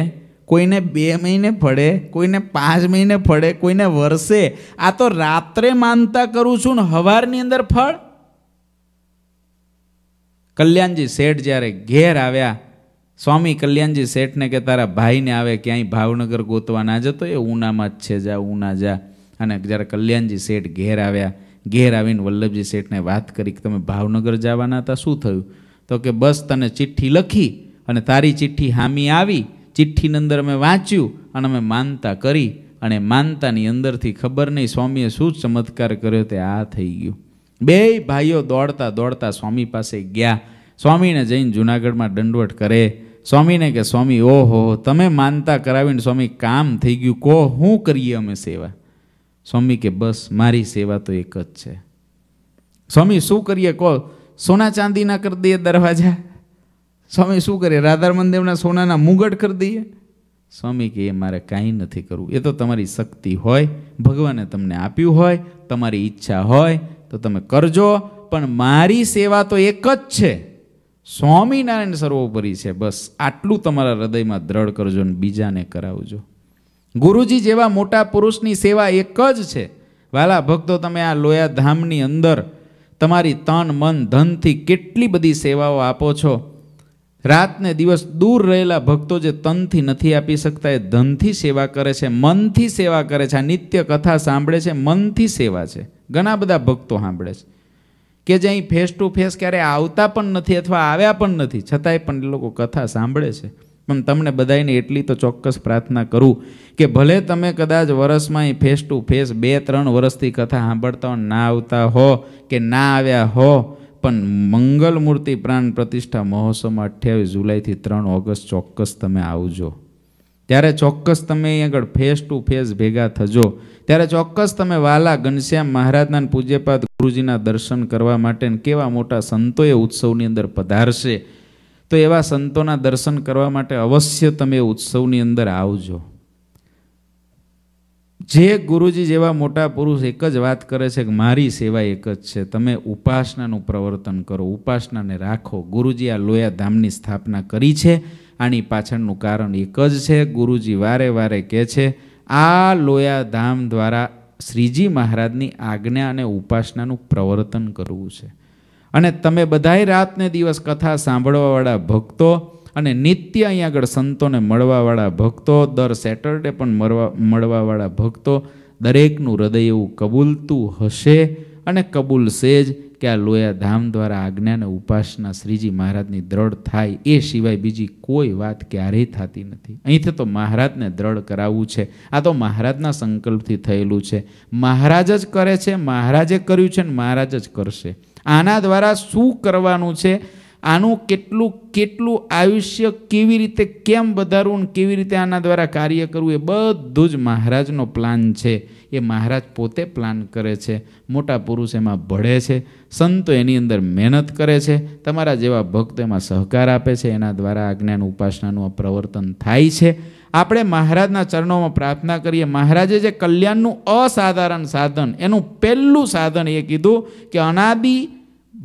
કોઈને બે મહિને ફળે કોઈને પાંચ મહિને ફળે કોઈને વર્ષે આ તો રાત્રે માનતા કરું છું ને હવારની અંદર ફળ કલ્યાણજી શેઠ જ્યારે ઘેર આવ્યા સ્વામી કલ્યાણજી શેઠને કે તારા ભાઈને આવે ક્યાંય ભાવનગર ગોતવા ના જતો એ ઉનામાં જ છે જા ઉના જા અને જ્યારે કલ્યાણજી શેઠ ઘેર આવ્યા ઘેર આવીને વલ્લભજી શેઠને વાત કરી કે તમે ભાવનગર જવાના હતા શું થયું તો કે બસ તને ચિઠ્ઠી લખી અને તારી ચિઠ્ઠી હામી આવી ચિઠ્ઠીની અંદર અમે વાંચ્યું અને અમે માનતા કરી અને માનતાની અંદરથી ખબર નહીં સ્વામીએ શું ચમત્કાર કર્યો તે આ થઈ ગયું બે ભાઈઓ દોડતા દોડતા સ્વામી પાસે ગયા સ્વામીને જઈને જુનાગઢમાં દંડવટ કરે સ્વામીને કે સ્વામી ઓહો તમે માનતા કરાવીને સ્વામી કામ થઈ ગયું કહો શું કરીએ અમે સેવા સ્વામી કે બસ મારી સેવા તો એક જ છે સ્વામી શું કરીએ કહો સોના ચાંદીના કરી દઈએ દરવાજા સ્વામી શું કરીએ રાધારમણ દેવના સોનાના મુગટ કરી દઈએ સ્વામી કે એ મારે કાંઈ નથી કરવું એ તો તમારી શક્તિ હોય ભગવાને તમને આપ્યું હોય તમારી ઈચ્છા હોય તો તમે કરજો પણ મારી સેવા તો એક જ છે સ્વામિનારાયણ સર્વોપરી છે બસ આટલું તમારા હૃદયમાં દ્રઢ કરજો ને બીજાને કરાવજો ગુરુજી જેવા મોટા પુરુષની સેવા એક જ છે વાલા ભક્તો તમે આ લોયા ધામની અંદર તમારી તન મન ધનથી કેટલી બધી સેવાઓ આપો છો રાતને દિવસ દૂર રહેલા ભક્તો જે તનથી નથી આપી શકતા એ ધનથી સેવા કરે છે મનથી સેવા કરે છે આ નિત્ય કથા સાંભળે છે મનથી સેવા છે ઘણા બધા ભક્તો સાંભળે છે કે જે અહીં ફેસ ટુ ફેસ ક્યારેય આવતા પણ નથી અથવા આવ્યા પણ નથી છતાંય પણ એ લોકો કથા સાંભળે છે પણ તમને બધાને એટલી તો ચોક્કસ પ્રાર્થના કરું કે ભલે તમે કદાચ વર્ષમાં અહીં ફેસ ટુ ફેસ બે ત્રણ વર્ષથી કથા સાંભળતા હો ના આવતા હો કે ના આવ્યા હો પણ મંગલમૂર્તિ પ્રાણ પ્રતિષ્ઠા મહોત્સવમાં અઠ્યાવીસ જુલાઈથી ત્રણ ઓગસ્ટ ચોક્કસ તમે આવજો ત્યારે ચોક્કસ તમે અહીં આગળ ફેસ ટુ ફેસ ભેગા થજો ત્યારે ચોક્કસ તમે વાલા ઘનશ્યામ મહારાજના પૂજ્યપાદ ગુરુજીના દર્શન કરવા માટે કેવા મોટા સંતો એ ઉત્સવની અંદર પધારશે તો એવા સંતોના દર્શન કરવા માટે અવશ્ય તમે ઉત્સવની અંદર આવજો જે ગુરુજી જેવા મોટા પુરુષ એક જ વાત કરે છે કે મારી સેવા એક જ છે તમે ઉપાસનાનું પ્રવર્તન કરો ઉપાસનાને રાખો ગુરુજી આ લોયા ધામની સ્થાપના કરી છે આની પાછળનું કારણ એક જ છે ગુરુજી વારે વારે કહે છે આ લોયા ધામ દ્વારા શ્રીજી મહારાજની આજ્ઞા અને ઉપાસનાનું પ્રવર્તન કરવું છે અને તમે બધાય રાતને દિવસ કથા સાંભળવાવાળા ભક્તો અને નિત્ય અહીં આગળ સંતોને મળવાવાળા ભક્તો દર સેટરડે પણ મળવા મળવાવાળા ભક્તો દરેકનું હૃદય એવું કબૂલતું હશે અને કબૂલશે જ કે આ લોયા ધામ દ્વારા આજ્ઞાને ઉપાસના શ્રીજી મહારાજની દ્રઢ થાય એ સિવાય બીજી કોઈ વાત ક્યારેય થતી નથી અહીંથી તો મહારાજને દ્રઢ કરાવવું છે આ તો મહારાજના સંકલ્પથી થયેલું છે મહારાજ જ કરે છે મહારાજે કર્યું છે ને મહારાજ જ કરશે આના દ્વારા શું કરવાનું છે આનું કેટલું કેટલું આયુષ્ય કેવી રીતે કેમ વધારવું ને કેવી રીતે આના દ્વારા કાર્ય કરવું એ બધું જ મહારાજનો પ્લાન છે એ મહારાજ પોતે પ્લાન કરે છે મોટા પુરુષ એમાં ભળે છે સંતો એની અંદર મહેનત કરે છે તમારા જેવા ભક્ત એમાં સહકાર આપે છે એના દ્વારા આજ્ઞાન ઉપાસનાનું આ પ્રવર્તન થાય છે આપણે મહારાજના ચરણોમાં પ્રાર્થના કરીએ મહારાજે જે કલ્યાણનું અસાધારણ સાધન એનું પહેલું સાધન એ કીધું કે અનાદિ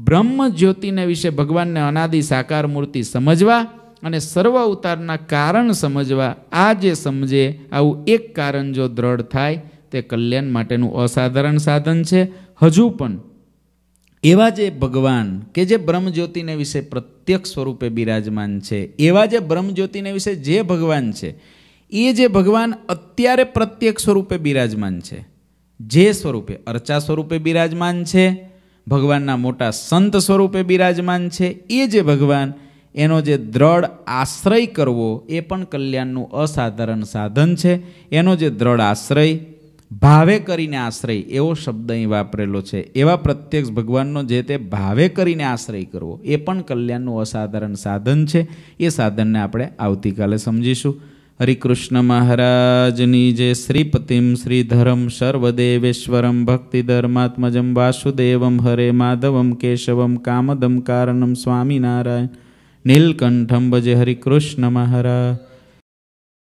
બ્રહ્મ જ્યોતિને વિશે ભગવાનને અનાદિ સાકાર મૂર્તિ સમજવા અને સર્વ અવતારના કારણ સમજવા આ જે સમજે આવું એક કારણ જો દ્રઢ થાય તે કલ્યાણ માટેનું અસાધારણ સાધન છે હજુ પણ એવા જે ભગવાન કે જે બ્રહ્મજ્યોતિને વિશે પ્રત્યક્ષ સ્વરૂપે બિરાજમાન છે એવા જે બ્રહ્મજ્યોતિને વિશે જે ભગવાન છે એ જે ભગવાન અત્યારે પ્રત્યક્ષ સ્વરૂપે બિરાજમાન છે જે સ્વરૂપે અર્ચા સ્વરૂપે બિરાજમાન છે ભગવાનના મોટા સંત સ્વરૂપે બિરાજમાન છે એ જે ભગવાન એનો જે દ્રઢ આશ્રય કરવો એ પણ કલ્યાણનું અસાધારણ સાધન છે એનો જે દ્રઢ આશ્રય ભાવે કરીને આશ્રય એવો શબ્દ અહીં વાપરેલો છે એવા પ્રત્યક્ષ ભગવાનનો જે તે ભાવે કરીને આશ્રય કરવો એ પણ કલ્યાણનું અસાધારણ સાધન છે એ સાધનને આપણે આવતીકાલે સમજીશું હરિકૃષ્ણ મહારાજની જે શ્રીપતિમ શ્રીધરમ સર્વદેવેશ્વરમ ભક્તિધર્માત્મજમ વાસુદેવમ હરે માધવમ કેશવમ કામદમ કારણમ સ્વામિનારાયણ નીલકંઠમ ભજે હરિકૃષ્ણ મહારાજ